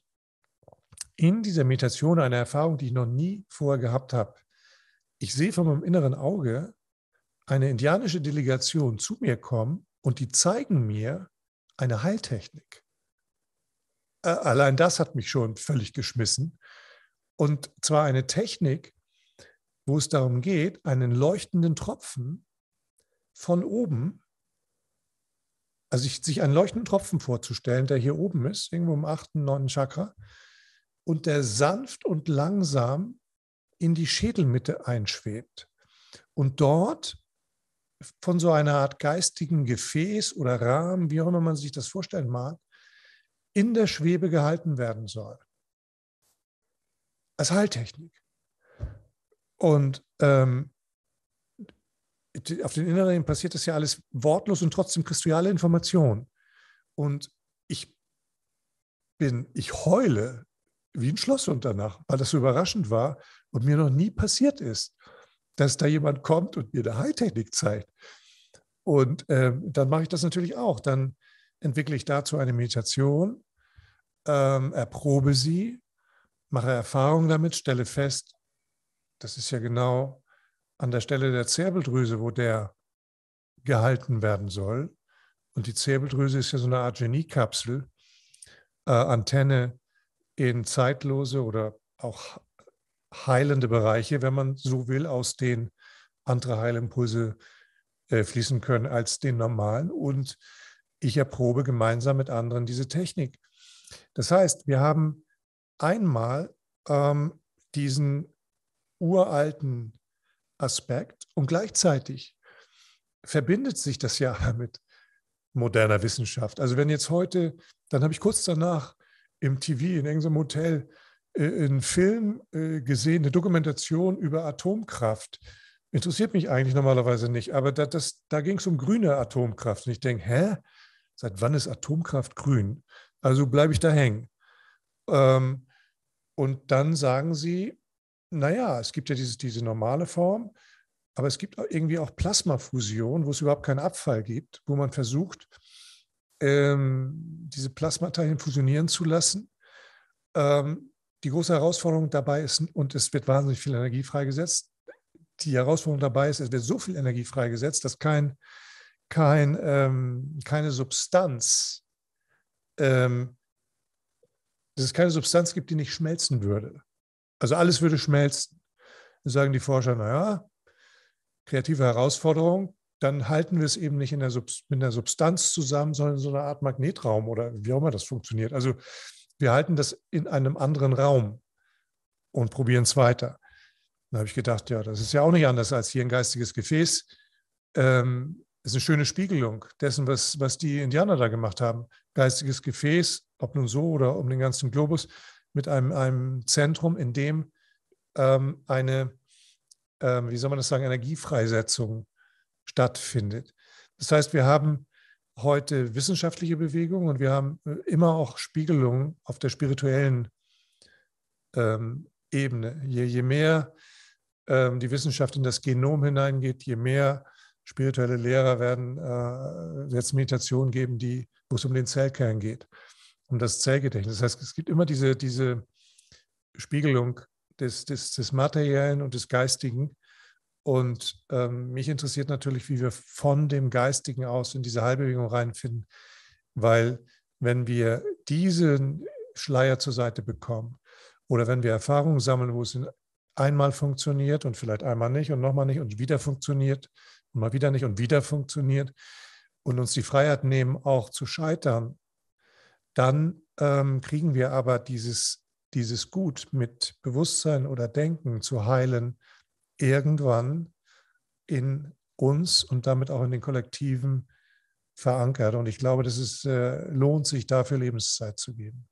in dieser Meditation eine Erfahrung, die ich noch nie vorher gehabt habe ich sehe von meinem inneren Auge eine indianische Delegation zu mir kommen und die zeigen mir eine Heiltechnik. Äh, allein das hat mich schon völlig geschmissen. Und zwar eine Technik, wo es darum geht, einen leuchtenden Tropfen von oben, also sich einen leuchtenden Tropfen vorzustellen, der hier oben ist, irgendwo im achten, neunten Chakra, und der sanft und langsam in die Schädelmitte einschwebt und dort von so einer Art geistigen Gefäß oder Rahmen, wie auch immer man sich das vorstellen mag, in der Schwebe gehalten werden soll. Als Heiltechnik. Und ähm, auf den Inneren passiert das ja alles wortlos und trotzdem kriegst du ja alle Informationen. Und ich bin, ich heule wie ein Schloss und danach, weil das so überraschend war und mir noch nie passiert ist, dass da jemand kommt und mir eine Hightechnik zeigt. Und äh, dann mache ich das natürlich auch. Dann entwickle ich dazu eine Meditation, ähm, erprobe sie, mache Erfahrungen damit, stelle fest, das ist ja genau an der Stelle der Zerbeldrüse, wo der gehalten werden soll. Und die Zerbeldrüse ist ja so eine Art Geniekapsel, äh, Antenne, in zeitlose oder auch heilende Bereiche, wenn man so will, aus denen andere Heilimpulse äh, fließen können als den normalen. Und ich erprobe gemeinsam mit anderen diese Technik. Das heißt, wir haben einmal ähm, diesen uralten Aspekt und gleichzeitig verbindet sich das ja mit moderner Wissenschaft. Also wenn jetzt heute, dann habe ich kurz danach im TV in irgendeinem Hotel äh, einen Film äh, gesehen, eine Dokumentation über Atomkraft. Interessiert mich eigentlich normalerweise nicht, aber da, da ging es um grüne Atomkraft. Und ich denke, hä? Seit wann ist Atomkraft grün? Also bleibe ich da hängen. Ähm, und dann sagen sie, naja, es gibt ja dieses, diese normale Form, aber es gibt irgendwie auch Plasmafusion, wo es überhaupt keinen Abfall gibt, wo man versucht, ähm, diese Plasmateilchen fusionieren zu lassen. Ähm, die große Herausforderung dabei ist, und es wird wahnsinnig viel Energie freigesetzt, die Herausforderung dabei ist, es wird so viel Energie freigesetzt, dass kein, kein, ähm, keine Substanz, ähm, dass es keine Substanz gibt, die nicht schmelzen würde. Also alles würde schmelzen. Dann sagen die Forscher, naja, kreative Herausforderung, dann halten wir es eben nicht in der Sub mit einer Substanz zusammen, sondern in so einer Art Magnetraum oder wie auch immer das funktioniert. Also wir halten das in einem anderen Raum und probieren es weiter. Da habe ich gedacht, ja, das ist ja auch nicht anders als hier ein geistiges Gefäß. Ähm, ist eine schöne Spiegelung dessen, was, was die Indianer da gemacht haben. Geistiges Gefäß, ob nun so oder um den ganzen Globus, mit einem, einem Zentrum, in dem ähm, eine, ähm, wie soll man das sagen, Energiefreisetzung stattfindet. Das heißt, wir haben heute wissenschaftliche Bewegungen und wir haben äh, immer auch Spiegelungen auf der spirituellen ähm, Ebene. Je, je mehr ähm, die Wissenschaft in das Genom hineingeht, je mehr spirituelle Lehrer werden äh, jetzt Meditationen geben, die, wo es um den Zellkern geht, um das Zellgedächtnis. Das heißt, es gibt immer diese, diese Spiegelung des, des, des Materiellen und des Geistigen und ähm, mich interessiert natürlich, wie wir von dem Geistigen aus in diese Heilbewegung reinfinden, weil wenn wir diesen Schleier zur Seite bekommen oder wenn wir Erfahrungen sammeln, wo es einmal funktioniert und vielleicht einmal nicht und nochmal nicht und wieder funktioniert und mal wieder nicht und wieder funktioniert und uns die Freiheit nehmen, auch zu scheitern, dann ähm, kriegen wir aber dieses, dieses Gut mit Bewusstsein oder Denken zu heilen irgendwann in uns und damit auch in den Kollektiven verankert. Und ich glaube, dass es äh, lohnt sich dafür Lebenszeit zu geben.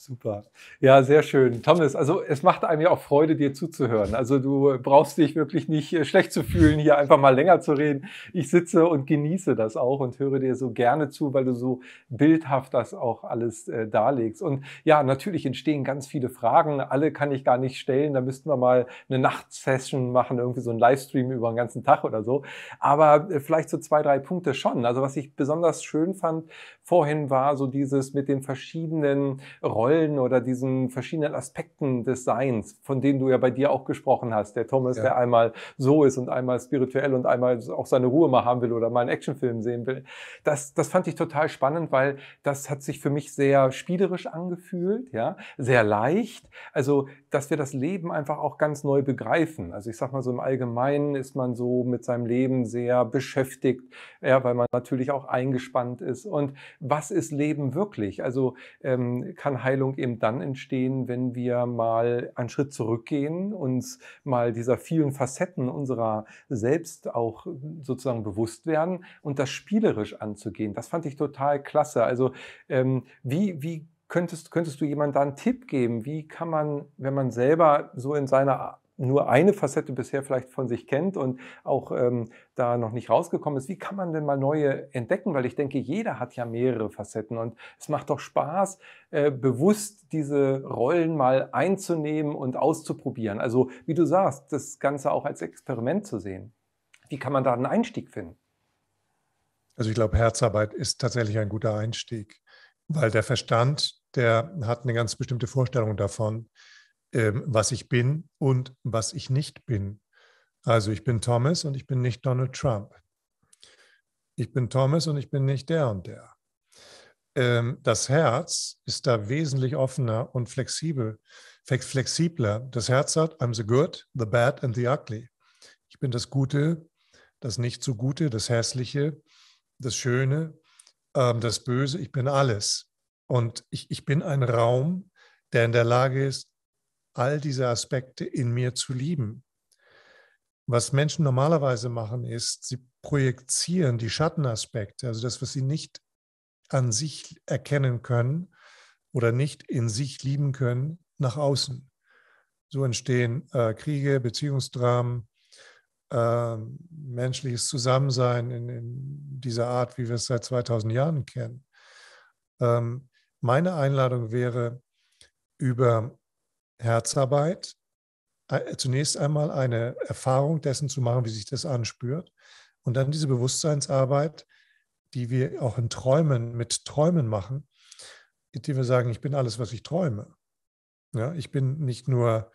Super. Ja, sehr schön. Thomas, also es macht einem ja auch Freude, dir zuzuhören. Also du brauchst dich wirklich nicht äh, schlecht zu fühlen, hier einfach mal länger zu reden. Ich sitze und genieße das auch und höre dir so gerne zu, weil du so bildhaft das auch alles äh, darlegst. Und ja, natürlich entstehen ganz viele Fragen. Alle kann ich gar nicht stellen. Da müssten wir mal eine Nachtsession machen, irgendwie so einen Livestream über den ganzen Tag oder so. Aber äh, vielleicht so zwei, drei Punkte schon. Also was ich besonders schön fand vorhin war so dieses mit den verschiedenen Rollen Rollen oder diesen verschiedenen Aspekten des Seins, von denen du ja bei dir auch gesprochen hast. Der Thomas, ja. der einmal so ist und einmal spirituell und einmal auch seine Ruhe mal haben will oder mal einen Actionfilm sehen will. Das, das fand ich total spannend, weil das hat sich für mich sehr spielerisch angefühlt, ja, sehr leicht. Also, dass wir das Leben einfach auch ganz neu begreifen. Also ich sag mal so im Allgemeinen ist man so mit seinem Leben sehr beschäftigt, ja, weil man natürlich auch eingespannt ist. Und was ist Leben wirklich? Also ähm, kann Heilung Verurteilung eben dann entstehen, wenn wir mal einen Schritt zurückgehen, uns mal dieser vielen Facetten unserer selbst auch sozusagen bewusst werden und das spielerisch anzugehen. Das fand ich total klasse. Also ähm, wie, wie könntest, könntest du jemandem da einen Tipp geben? Wie kann man, wenn man selber so in seiner nur eine Facette bisher vielleicht von sich kennt und auch ähm, da noch nicht rausgekommen ist. Wie kann man denn mal neue entdecken? Weil ich denke, jeder hat ja mehrere Facetten und es macht doch Spaß, äh, bewusst diese Rollen mal einzunehmen und auszuprobieren. Also wie du sagst, das Ganze auch als Experiment zu sehen. Wie kann man da einen Einstieg finden? Also ich glaube, Herzarbeit ist tatsächlich ein guter Einstieg, weil der Verstand, der hat eine ganz bestimmte Vorstellung davon ähm, was ich bin und was ich nicht bin. Also ich bin Thomas und ich bin nicht Donald Trump. Ich bin Thomas und ich bin nicht der und der. Ähm, das Herz ist da wesentlich offener und flexibel, flexibler. Das Herz sagt, I'm the good, the bad and the ugly. Ich bin das Gute, das nicht so Gute, das Hässliche, das Schöne, ähm, das Böse. Ich bin alles. Und ich, ich bin ein Raum, der in der Lage ist, all diese Aspekte in mir zu lieben. Was Menschen normalerweise machen, ist, sie projizieren die Schattenaspekte, also das, was sie nicht an sich erkennen können oder nicht in sich lieben können, nach außen. So entstehen äh, Kriege, Beziehungsdramen, äh, menschliches Zusammensein in, in, dieser Art, wie wir es seit 2000 Jahren kennen. Ähm, meine Einladung wäre, über Herzarbeit, äh, zunächst einmal eine Erfahrung dessen zu machen, wie sich das anspürt. Und dann diese Bewusstseinsarbeit, die wir auch in Träumen mit Träumen machen, indem wir sagen, ich bin alles, was ich träume. Ja, ich bin nicht nur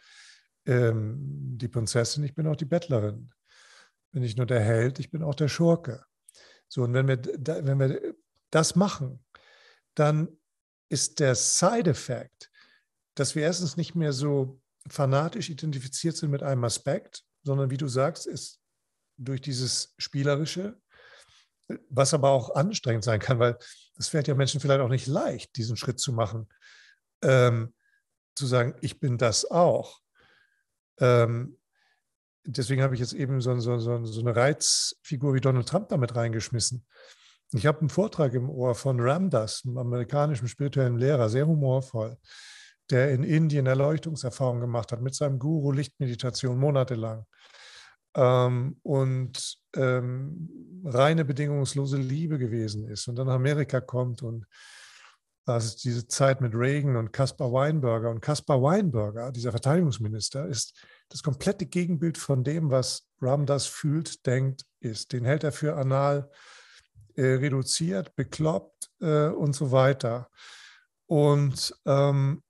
ähm, die Prinzessin, ich bin auch die Bettlerin. Bin nicht nur der Held, ich bin auch der Schurke. So, und wenn wir, wenn wir das machen, dann ist der Side-Effekt, dass wir erstens nicht mehr so fanatisch identifiziert sind mit einem Aspekt, sondern wie du sagst, ist durch dieses Spielerische, was aber auch anstrengend sein kann, weil es fällt ja Menschen vielleicht auch nicht leicht, diesen Schritt zu machen, ähm, zu sagen, ich bin das auch. Ähm, deswegen habe ich jetzt eben so, so, so, so, eine Reizfigur wie Donald Trump damit reingeschmissen. Ich habe einen Vortrag im Ohr von Ramdas, einem amerikanischen spirituellen Lehrer, sehr humorvoll der in Indien Erleuchtungserfahrung gemacht hat, mit seinem Guru Lichtmeditation monatelang. Ähm, und ähm, reine bedingungslose Liebe gewesen ist und dann nach Amerika kommt und also diese Zeit mit Reagan und Caspar Weinberger. Und Caspar Weinberger, dieser Verteidigungsminister, ist das komplette Gegenbild von dem, was Ramdas fühlt, denkt, ist. Den hält er für anal äh, reduziert, bekloppt äh, und so weiter. Und ähm,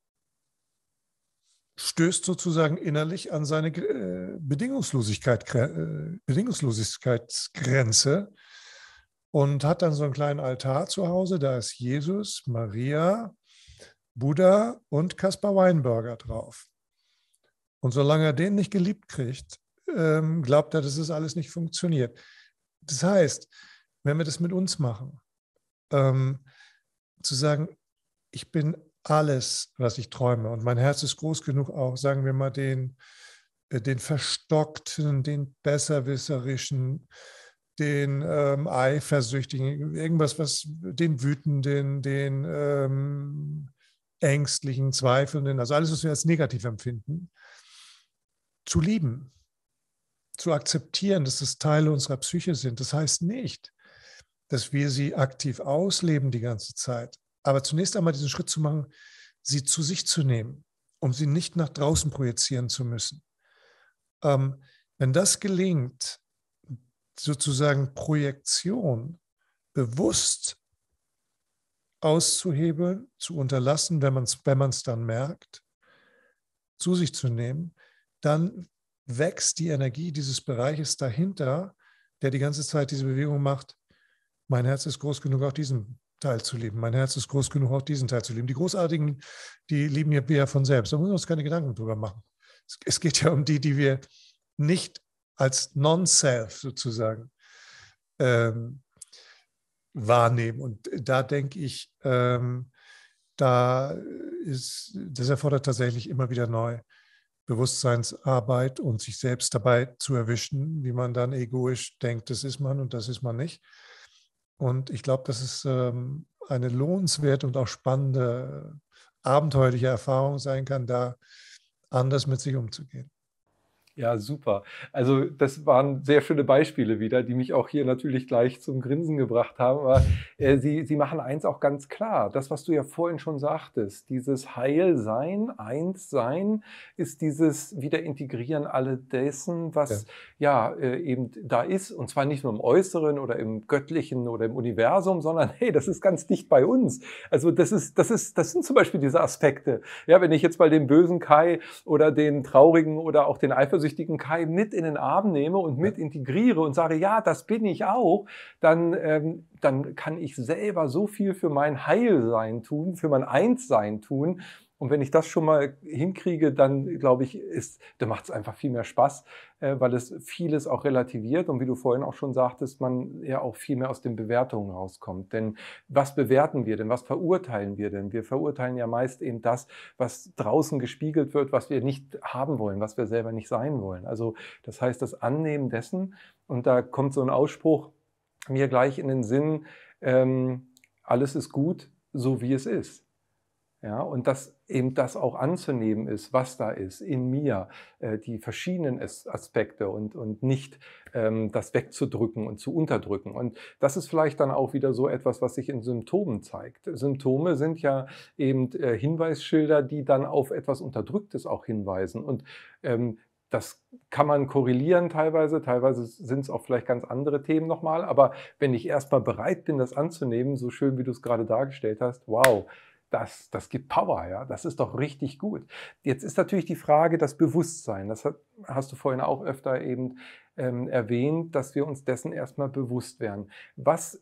stößt sozusagen innerlich an seine äh, Bedingungslosigkeit, äh, Bedingungslosigkeitsgrenze und hat dann so einen kleinen Altar zu Hause. Da ist Jesus, Maria, Buddha und Kaspar Weinberger drauf. Und solange er den nicht geliebt kriegt, ähm, glaubt er, dass es alles nicht funktioniert. Das heißt, wenn wir das mit uns machen, ähm, zu sagen, ich bin alles, was ich träume. Und mein Herz ist groß genug, auch, sagen wir mal, den, äh, den verstockten, den besserwisserischen, den ähm, eifersüchtigen, irgendwas, was den wütenden, den ähm, ängstlichen, zweifelnden, also alles, was wir als negativ empfinden, zu lieben, zu akzeptieren, dass es Teile unserer Psyche sind. Das heißt nicht, dass wir sie aktiv ausleben die ganze Zeit. Aber zunächst einmal diesen Schritt zu machen, sie zu sich zu nehmen, um sie nicht nach draußen projizieren zu müssen. Ähm, wenn das gelingt, sozusagen Projektion bewusst auszuhebeln, zu unterlassen, wenn man es wenn dann merkt, zu sich zu nehmen, dann wächst die Energie dieses Bereiches dahinter, der die ganze Zeit diese Bewegung macht. Mein Herz ist groß genug, auch diesen Teil zu leben. Mein Herz ist groß genug, auch diesen Teil zu lieben. Die Großartigen, die lieben ja wir von selbst. Da müssen wir uns keine Gedanken drüber machen. Es geht ja um die, die wir nicht als Non-Self sozusagen ähm, wahrnehmen. Und da denke ich, ähm, da ist, das erfordert tatsächlich immer wieder neu Bewusstseinsarbeit und sich selbst dabei zu erwischen, wie man dann egoisch denkt, das ist man und das ist man nicht. Und ich glaube, das ist ähm, eine lohnenswerte und auch spannende, abenteuerliche Erfahrung sein kann, da anders mit sich umzugehen. Ja, super. Also das waren sehr schöne Beispiele wieder, die mich auch hier natürlich gleich zum Grinsen gebracht haben. Aber äh, sie, sie machen eins auch ganz klar. Das, was du ja vorhin schon sagtest, dieses Heilsein, Einssein, ist dieses Wiederintegrieren alle dessen, was ja, ja äh, eben da ist. Und zwar nicht nur im Äußeren oder im Göttlichen oder im Universum, sondern hey, das ist ganz dicht bei uns. Also das ist, das ist, das sind zum Beispiel diese Aspekte. Ja, wenn ich jetzt mal den bösen Kai oder den traurigen oder auch den eifersüchtigen eifersüchtigen Kai mit in den Arm nehme und mit integriere und sage, ja, das bin ich auch, dann, ähm, dann kann ich selber so viel für mein Heilsein tun, für mein Einssein tun, und wenn ich das schon mal hinkriege, dann glaube ich, ist, dann macht es einfach viel mehr Spaß, äh, weil es vieles auch relativiert und wie du vorhin auch schon sagtest, man ja auch viel mehr aus den Bewertungen rauskommt. Denn was bewerten wir denn? Was verurteilen wir denn? Wir verurteilen ja meist eben das, was draußen gespiegelt wird, was wir nicht haben wollen, was wir selber nicht sein wollen. Also das heißt, das Annehmen dessen, und da kommt so ein Ausspruch mir gleich in den Sinn, ähm, alles ist gut, so wie es ist. Ja, und dass eben das auch anzunehmen ist, was da ist in mir, äh, die verschiedenen Aspekte und, und nicht ähm, das wegzudrücken und zu unterdrücken. Und das ist vielleicht dann auch wieder so etwas, was sich in Symptomen zeigt. Symptome sind ja eben äh, Hinweisschilder, die dann auf etwas Unterdrücktes auch hinweisen. Und ähm, das kann man korrelieren teilweise, teilweise sind es auch vielleicht ganz andere Themen nochmal. Aber wenn ich erstmal bereit bin, das anzunehmen, so schön wie du es gerade dargestellt hast, wow das, das gibt Power, ja, das ist doch richtig gut. Jetzt ist natürlich die Frage das Bewusstsein. Das hat, hast du vorhin auch öfter eben ähm, erwähnt, dass wir uns dessen erstmal bewusst werden. Was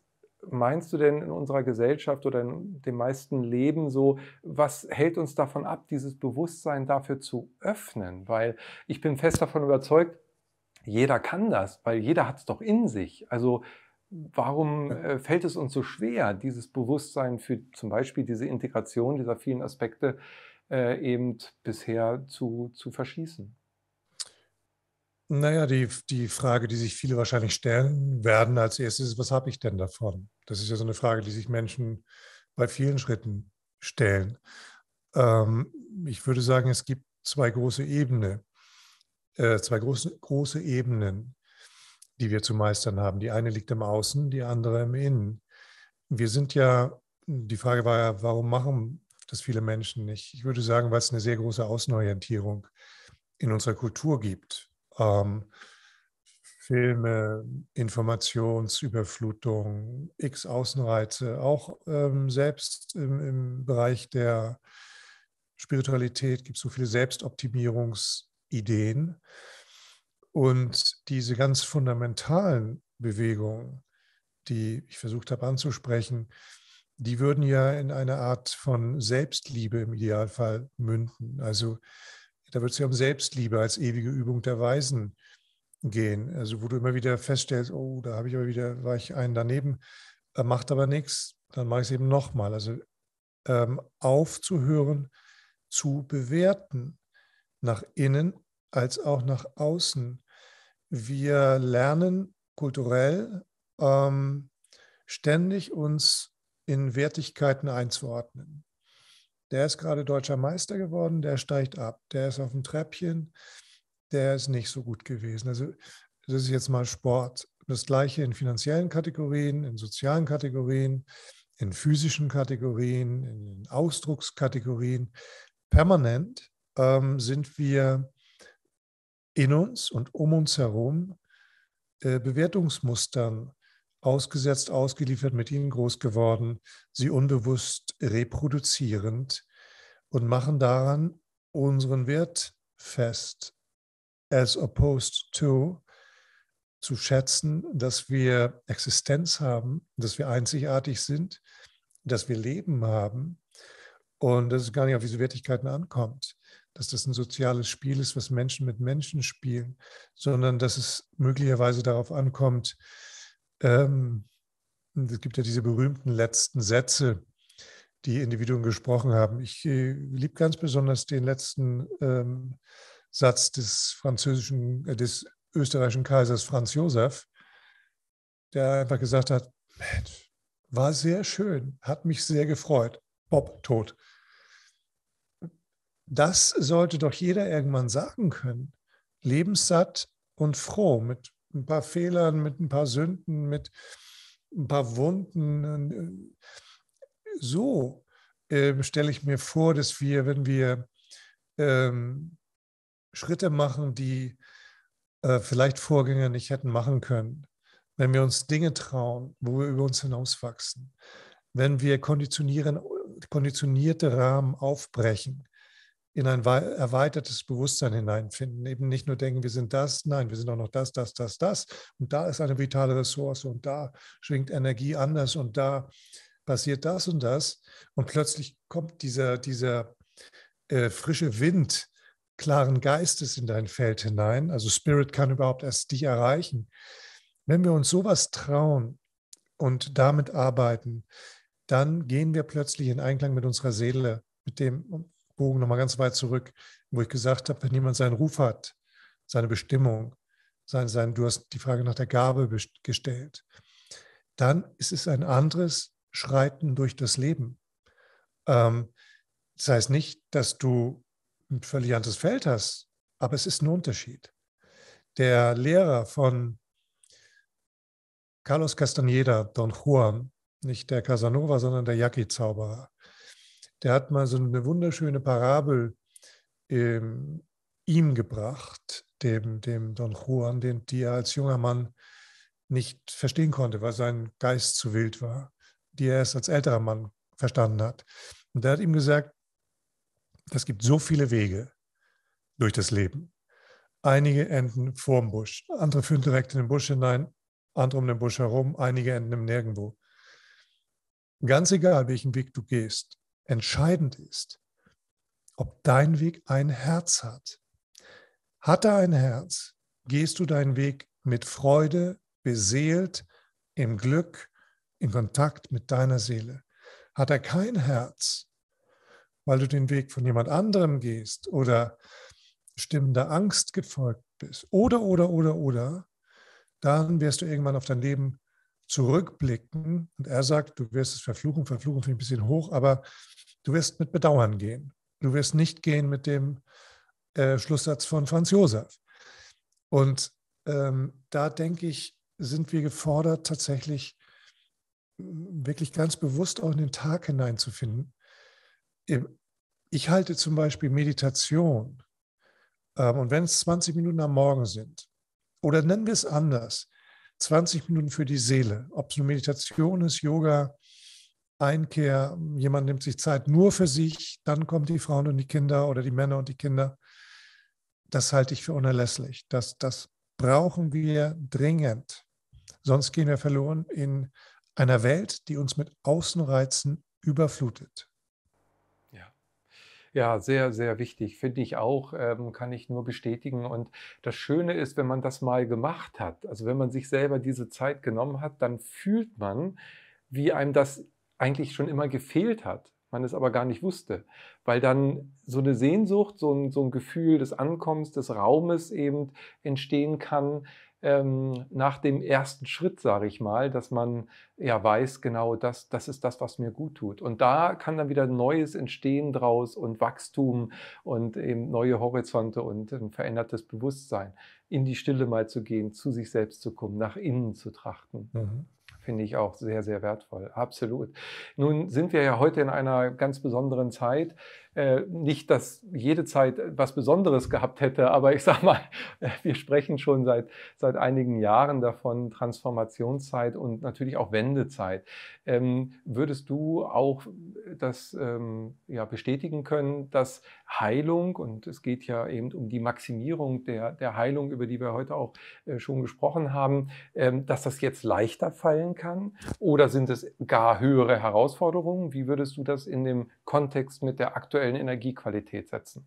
meinst du denn in unserer Gesellschaft oder in den meisten Leben so, was hält uns davon ab, dieses Bewusstsein dafür zu öffnen? Weil ich bin fest davon überzeugt, jeder kann das, weil jeder hat es doch in sich. Also warum äh, fällt es uns so schwer, dieses Bewusstsein für zum Beispiel diese Integration dieser vielen Aspekte äh, eben bisher zu, zu verschließen? Naja, die, die Frage, die sich viele wahrscheinlich stellen werden als erstes, ist, was habe ich denn davon? Das ist ja so eine Frage, die sich Menschen bei vielen Schritten stellen. Ähm, ich würde sagen, es gibt zwei große Ebenen, äh, zwei große, große Ebenen die wir zu meistern haben. Die eine liegt im Außen, die andere im Innen. Wir sind ja, die Frage war ja, warum machen das viele Menschen nicht? Ich würde sagen, weil es eine sehr große Außenorientierung in unserer Kultur gibt. Ähm, Filme, Informationsüberflutung, x Außenreize, auch ähm, selbst im, im, Bereich der Spiritualität gibt es so viele Selbstoptimierungsideen. Und diese ganz fundamentalen Bewegungen, die ich versucht habe anzusprechen, die würden ja in eine Art von Selbstliebe im Idealfall münden. Also da wird es ja um Selbstliebe als ewige Übung der Weisen gehen. Also wo du immer wieder feststellst, oh, da habe ich aber wieder, war ich einen daneben, äh, macht aber nichts, dann mache ich es eben nochmal. Also ähm, aufzuhören, zu bewerten, nach innen als auch nach außen. Wir lernen kulturell ähm, ständig uns in Wertigkeiten einzuordnen. Der ist gerade deutscher Meister geworden, der steigt ab, der ist auf dem Treppchen, der ist nicht so gut gewesen. Also das ist jetzt mal Sport. Das gleiche in finanziellen Kategorien, in sozialen Kategorien, in physischen Kategorien, in Ausdruckskategorien. Permanent ähm, sind wir in uns und um uns herum äh, Bewertungsmustern ausgesetzt, ausgeliefert, mit ihnen groß geworden, sie unbewusst reproduzierend und machen daran unseren Wert fest, as opposed to zu schätzen, dass wir Existenz haben, dass wir einzigartig sind, dass wir Leben haben und dass es gar nicht auf diese Wertigkeiten ankommt dass das ein soziales Spiel ist, was Menschen mit Menschen spielen, sondern dass es möglicherweise darauf ankommt, ähm, es gibt ja diese berühmten letzten Sätze, die Individuen gesprochen haben. Ich äh, liebe ganz besonders den letzten ähm, Satz des französischen, äh, des österreichischen Kaisers Franz Josef, der einfach gesagt hat, Mensch, war sehr schön, hat mich sehr gefreut. Bob tot. Das sollte doch jeder irgendwann sagen können. Lebenssatt und froh, mit ein paar Fehlern, mit ein paar Sünden, mit ein paar Wunden. So äh, stelle ich mir vor, dass wir, wenn wir ähm, Schritte machen, die äh, vielleicht Vorgänger nicht hätten machen können, wenn wir uns Dinge trauen, wo wir über uns hinauswachsen, wenn wir konditionieren, konditionierte Rahmen aufbrechen, in ein erweitertes Bewusstsein hineinfinden. Eben nicht nur denken, wir sind das, nein, wir sind auch noch das, das, das, das. Und da ist eine vitale Ressource und da schwingt Energie anders und da passiert das und das. Und plötzlich kommt dieser, dieser äh, frische Wind klaren Geistes in dein Feld hinein. Also Spirit kann überhaupt erst dich erreichen. Wenn wir uns sowas trauen und damit arbeiten, dann gehen wir plötzlich in Einklang mit unserer Seele, mit dem, Bogen nochmal ganz weit zurück, wo ich gesagt habe, wenn jemand seinen Ruf hat, seine Bestimmung, sein, sein, du hast die Frage nach der Gabe gestellt, dann ist es ein anderes Schreiten durch das Leben. Ähm, das heißt nicht, dass du ein völlig anderes Feld hast, aber es ist ein Unterschied. Der Lehrer von Carlos Castaneda, Don Juan, nicht der Casanova, sondern der Yaki-Zauberer, der hat mal so eine wunderschöne Parabel ähm, ihm gebracht, dem, dem Don Juan, den, die er als junger Mann nicht verstehen konnte, weil sein Geist zu wild war, die er erst als älterer Mann verstanden hat. Und der hat ihm gesagt, es gibt so viele Wege durch das Leben. Einige enden vorm Busch, andere führen direkt in den Busch hinein, andere um den Busch herum, einige enden im Nirgendwo. Ganz egal, welchen Weg du gehst, Entscheidend ist, ob dein Weg ein Herz hat. Hat er ein Herz, gehst du deinen Weg mit Freude, beseelt, im Glück, in Kontakt mit deiner Seele. Hat er kein Herz, weil du den Weg von jemand anderem gehst oder stimmender Angst gefolgt bist, oder, oder, oder, oder, dann wirst du irgendwann auf dein Leben zurückblicken. Und er sagt, du wirst es verfluchen, verfluchen finde ich ein bisschen hoch, aber du wirst mit Bedauern gehen. Du wirst nicht gehen mit dem äh, Schlusssatz von Franz Josef. Und ähm, da denke ich, sind wir gefordert, tatsächlich äh, wirklich ganz bewusst auch in den Tag hineinzufinden. Ich halte zum Beispiel Meditation, ähm, und wenn es 20 Minuten am Morgen sind, oder nennen wir es anders, 20 Minuten für die Seele. Ob es eine Meditation ist, Yoga, Einkehr, jemand nimmt sich Zeit nur für sich, dann kommen die Frauen und die Kinder oder die Männer und die Kinder. Das halte ich für unerlässlich. Das, das brauchen wir dringend. Sonst gehen wir verloren in einer Welt, die uns mit Außenreizen überflutet. Ja, sehr, sehr wichtig, finde ich auch, ähm, kann ich nur bestätigen. Und das Schöne ist, wenn man das mal gemacht hat, also wenn man sich selber diese Zeit genommen hat, dann fühlt man, wie einem das eigentlich schon immer gefehlt hat man es aber gar nicht wusste, weil dann so eine Sehnsucht, so ein, so ein Gefühl des Ankommens, des Raumes eben entstehen kann, ähm, nach dem ersten Schritt, sage ich mal, dass man ja weiß, genau das, das ist das, was mir gut tut. Und da kann dann wieder Neues entstehen draus und Wachstum und eben neue Horizonte und ein ähm, verändertes Bewusstsein. In die Stille mal zu gehen, zu sich selbst zu kommen, nach innen zu trachten. Mhm finde ich auch sehr, sehr wertvoll. Absolut. Nun sind wir ja heute in einer ganz besonderen Zeit. Äh, nicht, dass jede Zeit was Besonderes gehabt hätte, aber ich sage mal, äh, wir sprechen schon seit, seit einigen Jahren davon, Transformationszeit und natürlich auch Wendezeit. Ähm, würdest du auch das ähm, ja, bestätigen können, dass Heilung, und es geht ja eben um die Maximierung der, der Heilung, über die wir heute auch äh, schon gesprochen haben, ähm, dass das jetzt leichter fallen kann? Oder sind es gar höhere Herausforderungen? Wie würdest du das in dem Kontext mit der aktuellen aktuellen Energiequalität setzen?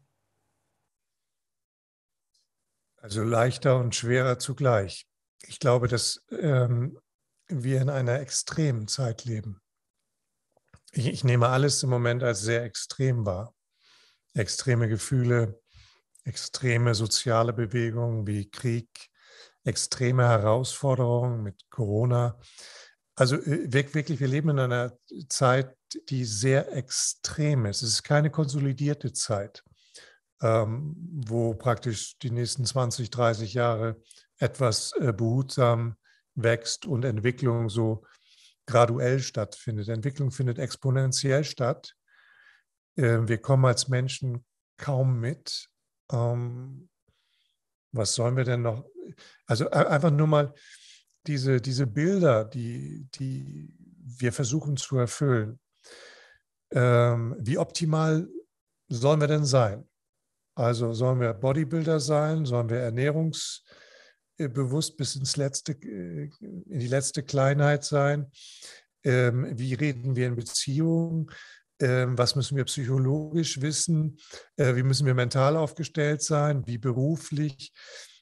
Also leichter und schwerer zugleich. Ich glaube, dass ähm, wir in einer extremen Zeit leben. Ich, ich nehme alles im Moment als sehr extrem wahr. Extreme Gefühle, extreme soziale Bewegungen wie Krieg, extreme Herausforderungen mit Corona. Also äh, wirklich, wir leben in einer Zeit, die sehr extrem ist. Es ist keine konsolidierte Zeit, ähm, wo praktisch die nächsten 20, 30 Jahre etwas äh, behutsam wächst und Entwicklung so graduell stattfindet. Entwicklung findet exponentiell statt. Äh, wir kommen als Menschen kaum mit. Ähm, was sollen wir denn noch? Also einfach nur mal diese, diese Bilder, die, die wir versuchen zu erfüllen, ähm, wie optimal sollen wir denn sein? Also sollen wir Bodybuilder sein? Sollen wir ernährungsbewusst bis ins letzte, äh, in die letzte Kleinheit sein? Ähm, wie reden wir in Beziehungen? Ähm, was müssen wir psychologisch wissen? Äh, wie müssen wir mental aufgestellt sein? Wie beruflich?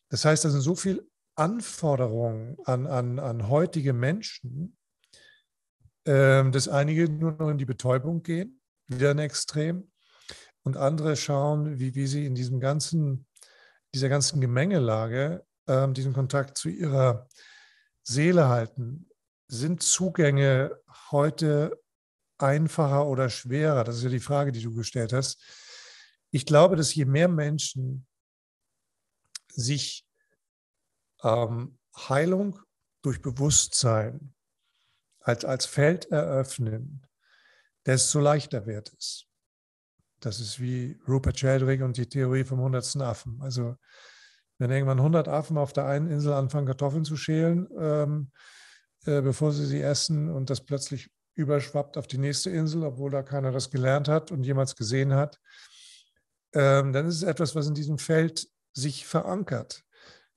Das heißt, da sind so viele Anforderungen an, an, an heutige Menschen, ähm, dass einige nur noch in die Betäubung gehen, wieder ein Extrem, und andere schauen, wie, wie sie in diesem ganzen, dieser ganzen Gemengelage ähm, diesen Kontakt zu ihrer Seele halten. Sind Zugänge heute einfacher oder schwerer? Das ist ja die Frage, die du gestellt hast. Ich glaube, dass je mehr Menschen sich ähm, Heilung durch Bewusstsein als, als Feld eröffnen, desto leichter wird es. Das ist wie Rupert Sheldrick und die Theorie vom hundertsten Affen. Also wenn irgendwann 100 Affen auf der einen Insel anfangen, Kartoffeln zu schälen, ähm, äh, bevor sie sie essen und das plötzlich überschwappt auf die nächste Insel, obwohl da keiner das gelernt hat und jemals gesehen hat, ähm, dann ist es etwas, was in diesem Feld sich verankert.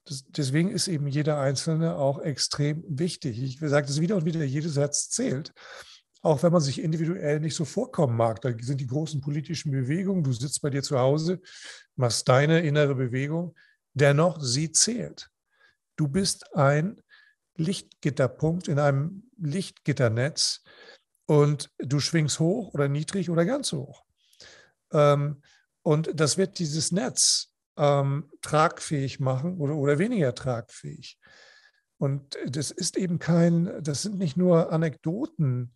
Das, deswegen ist eben jeder Einzelne auch extrem wichtig. Ich sage das wieder und wieder, jedes Satz zählt. Auch wenn man sich individuell nicht so vorkommen mag, da sind die großen politischen Bewegungen, du sitzt bei dir zu Hause, machst deine innere Bewegung, dennoch sie zählt. Du bist ein Lichtgitterpunkt in einem Lichtgitternetz und du schwingst hoch oder niedrig oder ganz hoch. Ähm, und das wird dieses Netz ähm, tragfähig machen oder, oder weniger tragfähig. Und das ist eben kein, das sind nicht nur Anekdoten,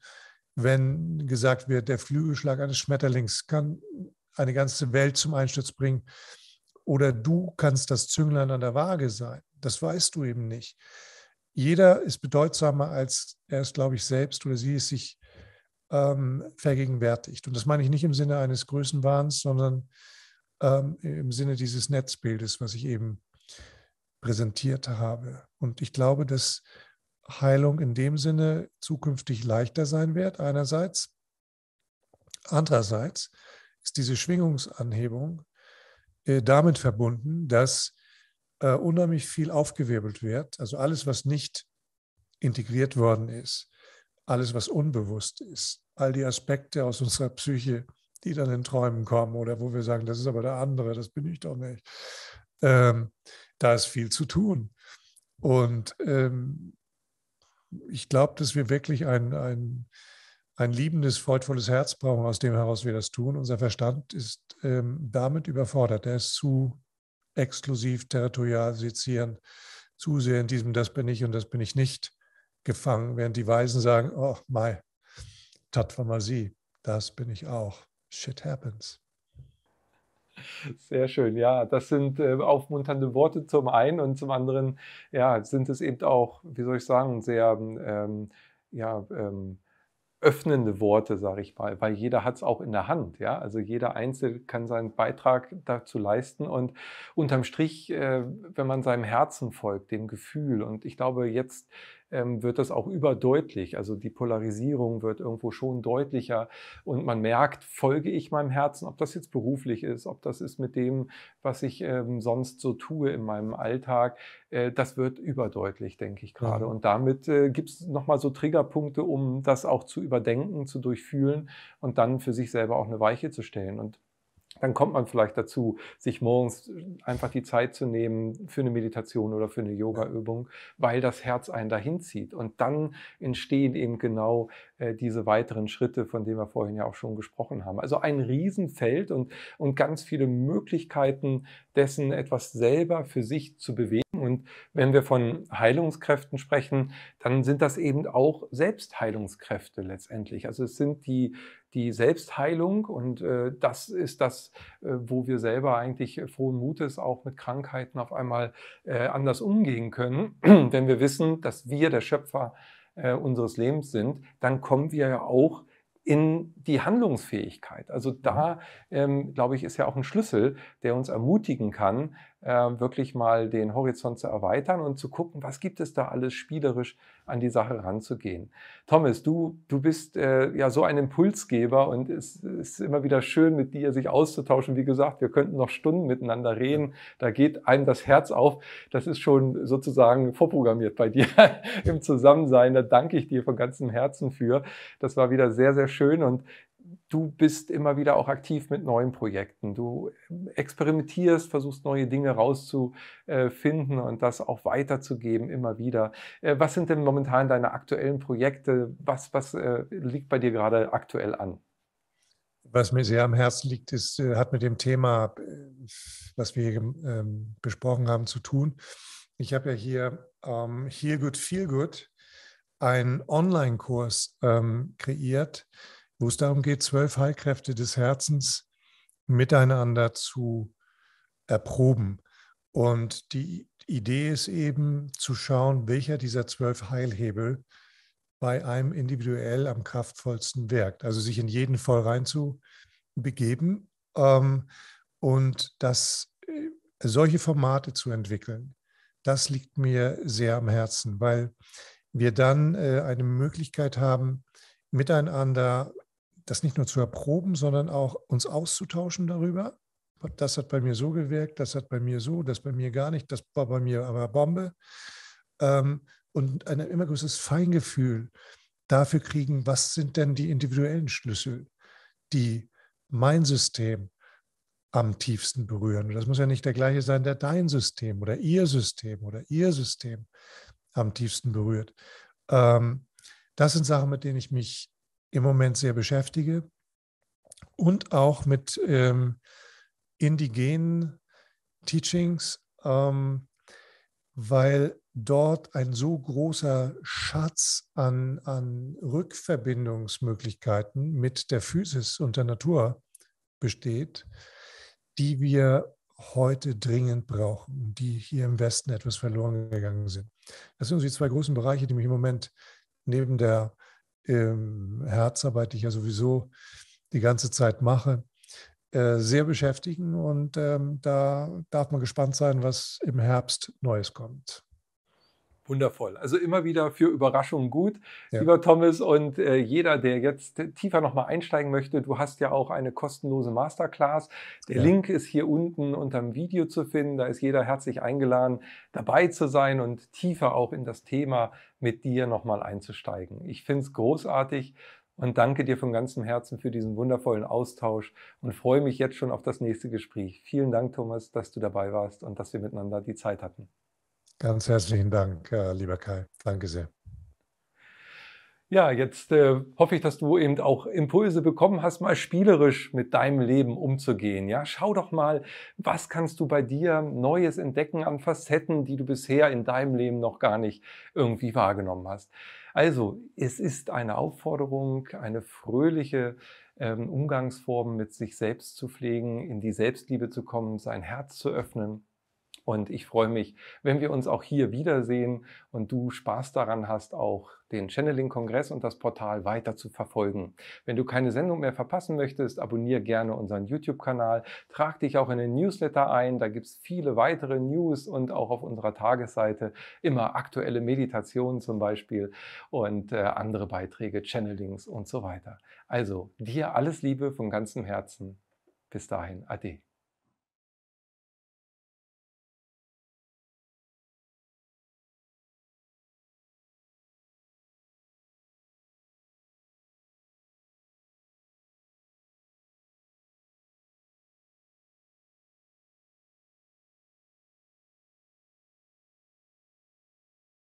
wenn gesagt wird, der Flügelschlag eines Schmetterlings kann eine ganze Welt zum Einsturz bringen oder du kannst das Zünglein an der Waage sein. Das weißt du eben nicht. Jeder ist bedeutsamer als er es, glaube ich, selbst oder sie es sich ähm, vergegenwärtigt. Und das meine ich nicht im Sinne eines Größenwahns, sondern ähm, im Sinne dieses Netzbildes, was ich eben präsentiert habe. Und ich glaube, dass Heilung in dem Sinne zukünftig leichter sein wird, einerseits. Andererseits ist diese Schwingungsanhebung äh, damit verbunden, dass äh, unheimlich viel aufgewirbelt wird, also alles, was nicht integriert worden ist, alles, was unbewusst ist, all die Aspekte aus unserer Psyche die dann in Träumen kommen oder wo wir sagen, das ist aber der andere, das bin ich doch nicht. Ähm, da ist viel zu tun. Und ähm, ich glaube, dass wir wirklich ein, ein, ein liebendes, freudvolles Herz brauchen, aus dem heraus wir das tun. Unser Verstand ist ähm, damit überfordert. Er ist zu exklusiv, territorial, sezierend, zu sehr in diesem Das bin ich und das bin ich nicht gefangen, während die Weisen sagen, oh, mein, tat war mal sie, das bin ich auch shit happens. Sehr schön, ja. Das sind äh, aufmunternde Worte zum einen und zum anderen, ja, sind es eben auch, wie soll ich sagen, sehr ähm, ja, ähm, öffnende Worte, sage ich mal, weil jeder hat es auch in der Hand, ja. Also jeder Einzel kann seinen Beitrag dazu leisten und unterm Strich, äh, wenn man seinem Herzen folgt, dem Gefühl. Und ich glaube, jetzt ähm, wird das auch überdeutlich. Also die Polarisierung wird irgendwo schon deutlicher und man merkt, folge ich meinem Herzen, ob das jetzt beruflich ist, ob das ist mit dem, was ich ähm, sonst so tue in meinem Alltag. Äh, das wird überdeutlich, denke ich gerade. Mhm. Und damit äh, gibt es nochmal so Triggerpunkte, um das auch zu überdenken, zu durchfühlen und dann für sich selber auch eine Weiche zu stellen. Und dann kommt man vielleicht dazu, sich morgens einfach die Zeit zu nehmen für eine Meditation oder für eine Yoga-Übung, weil das Herz einen dahin zieht. Und dann entstehen eben genau äh, diese weiteren Schritte, von denen wir vorhin ja auch schon gesprochen haben. Also ein Riesenfeld und, und ganz viele Möglichkeiten dessen, etwas selber für sich zu bewegen. Und wenn wir von Heilungskräften sprechen, dann sind das eben auch Selbstheilungskräfte letztendlich. Also es sind die, die Selbstheilung und äh, das ist das, äh, wo wir selber eigentlich äh, frohen Mutes auch mit Krankheiten auf einmal äh, anders umgehen können, wenn wir wissen, dass wir der Schöpfer äh, unseres Lebens sind, dann kommen wir ja auch in die Handlungsfähigkeit. Also da, mhm. ähm, glaube ich, ist ja auch ein Schlüssel, der uns ermutigen kann, ähm, wirklich mal den Horizont zu erweitern und zu gucken, was gibt es da alles spielerisch an die Sache ranzugehen. Thomas, du, du bist äh, ja so ein Impulsgeber und es ist immer wieder schön, mit dir sich auszutauschen. Wie gesagt, wir könnten noch Stunden miteinander reden. Da geht einem das Herz auf. Das ist schon sozusagen vorprogrammiert bei dir im Zusammensein. Da danke ich dir von ganzem Herzen für. Das war wieder sehr, sehr schön und du bist immer wieder auch aktiv mit neuen Projekten. Du experimentierst, versuchst neue Dinge rauszufinden äh, und das auch weiterzugeben immer wieder. Äh, was sind denn momentan deine aktuellen Projekte? Was, was äh, liegt bei dir gerade aktuell an? Was mir sehr am Herzen liegt, ist, hat mit dem Thema, was wir hier ähm, besprochen haben, zu tun. Ich habe ja hier ähm, Here Good, Feel Good einen Online-Kurs ähm, kreiert, wo es darum geht, zwölf Heilkräfte des Herzens miteinander zu erproben. Und die Idee ist eben zu schauen, welcher dieser zwölf Heilhebel bei einem individuell am kraftvollsten wirkt. Also sich in jeden voll rein zu begeben ähm, und das, äh, solche Formate zu entwickeln. Das liegt mir sehr am Herzen, weil wir dann äh, eine Möglichkeit haben, miteinander das nicht nur zu erproben, sondern auch uns auszutauschen darüber. Das hat bei mir so gewirkt, das hat bei mir so, das bei mir gar nicht, das war bei mir aber Bombe. Ähm, und ein immer größeres Feingefühl dafür kriegen, was sind denn die individuellen Schlüssel, die mein System am tiefsten berühren. Und das muss ja nicht der gleiche sein, der dein System oder ihr System oder ihr System am tiefsten berührt. Ähm, das sind Sachen, mit denen ich mich im Moment sehr beschäftige und auch mit ähm, indigenen Teachings, ähm, weil dort ein so großer Schatz an, an Rückverbindungsmöglichkeiten mit der Physis und der Natur besteht, die wir heute dringend brauchen, die hier im Westen etwas verloren gegangen sind. Das sind die zwei großen Bereiche, die mich im Moment neben der ähm, Herzarbeit, die ich ja sowieso die ganze Zeit mache, äh, sehr beschäftigen. Und ähm, da darf man gespannt sein, was im Herbst Neues kommt. Wundervoll. Also immer wieder für Überraschungen gut, ja. lieber Thomas. Und äh, jeder, der jetzt tiefer nochmal einsteigen möchte, du hast ja auch eine kostenlose Masterclass. Der ja. Link ist hier unten unterm Video zu finden. Da ist jeder herzlich eingeladen, dabei zu sein und tiefer auch in das Thema mit dir nochmal einzusteigen. Ich finde es großartig und danke dir von ganzem Herzen für diesen wundervollen Austausch und freue mich jetzt schon auf das nächste Gespräch. Vielen Dank, Thomas, dass du dabei warst und dass wir miteinander die Zeit hatten. Ganz herzlichen Dank, äh, lieber Kai. Danke sehr. Ja, jetzt äh, hoffe ich, dass du eben auch Impulse bekommen hast, mal spielerisch mit deinem Leben umzugehen. Ja, schau doch mal, was kannst du bei dir Neues entdecken an Facetten, die du bisher in deinem Leben noch gar nicht irgendwie wahrgenommen hast. Also, es ist eine Aufforderung, eine fröhliche ähm, Umgangsform mit sich selbst zu pflegen, in die Selbstliebe zu kommen, sein Herz zu öffnen und ich freue mich, wenn wir uns auch hier wiedersehen und du Spaß daran hast, auch den Channeling-Kongress und das Portal weiter zu verfolgen. Wenn du keine Sendung mehr verpassen möchtest, abonniere gerne unseren YouTube-Kanal, trag dich auch in den Newsletter ein, da gibt es viele weitere News und auch auf unserer Tagesseite immer aktuelle Meditationen zum Beispiel und äh, andere Beiträge, Channelings und so weiter. Also dir alles Liebe von ganzem Herzen. Bis dahin, Ade.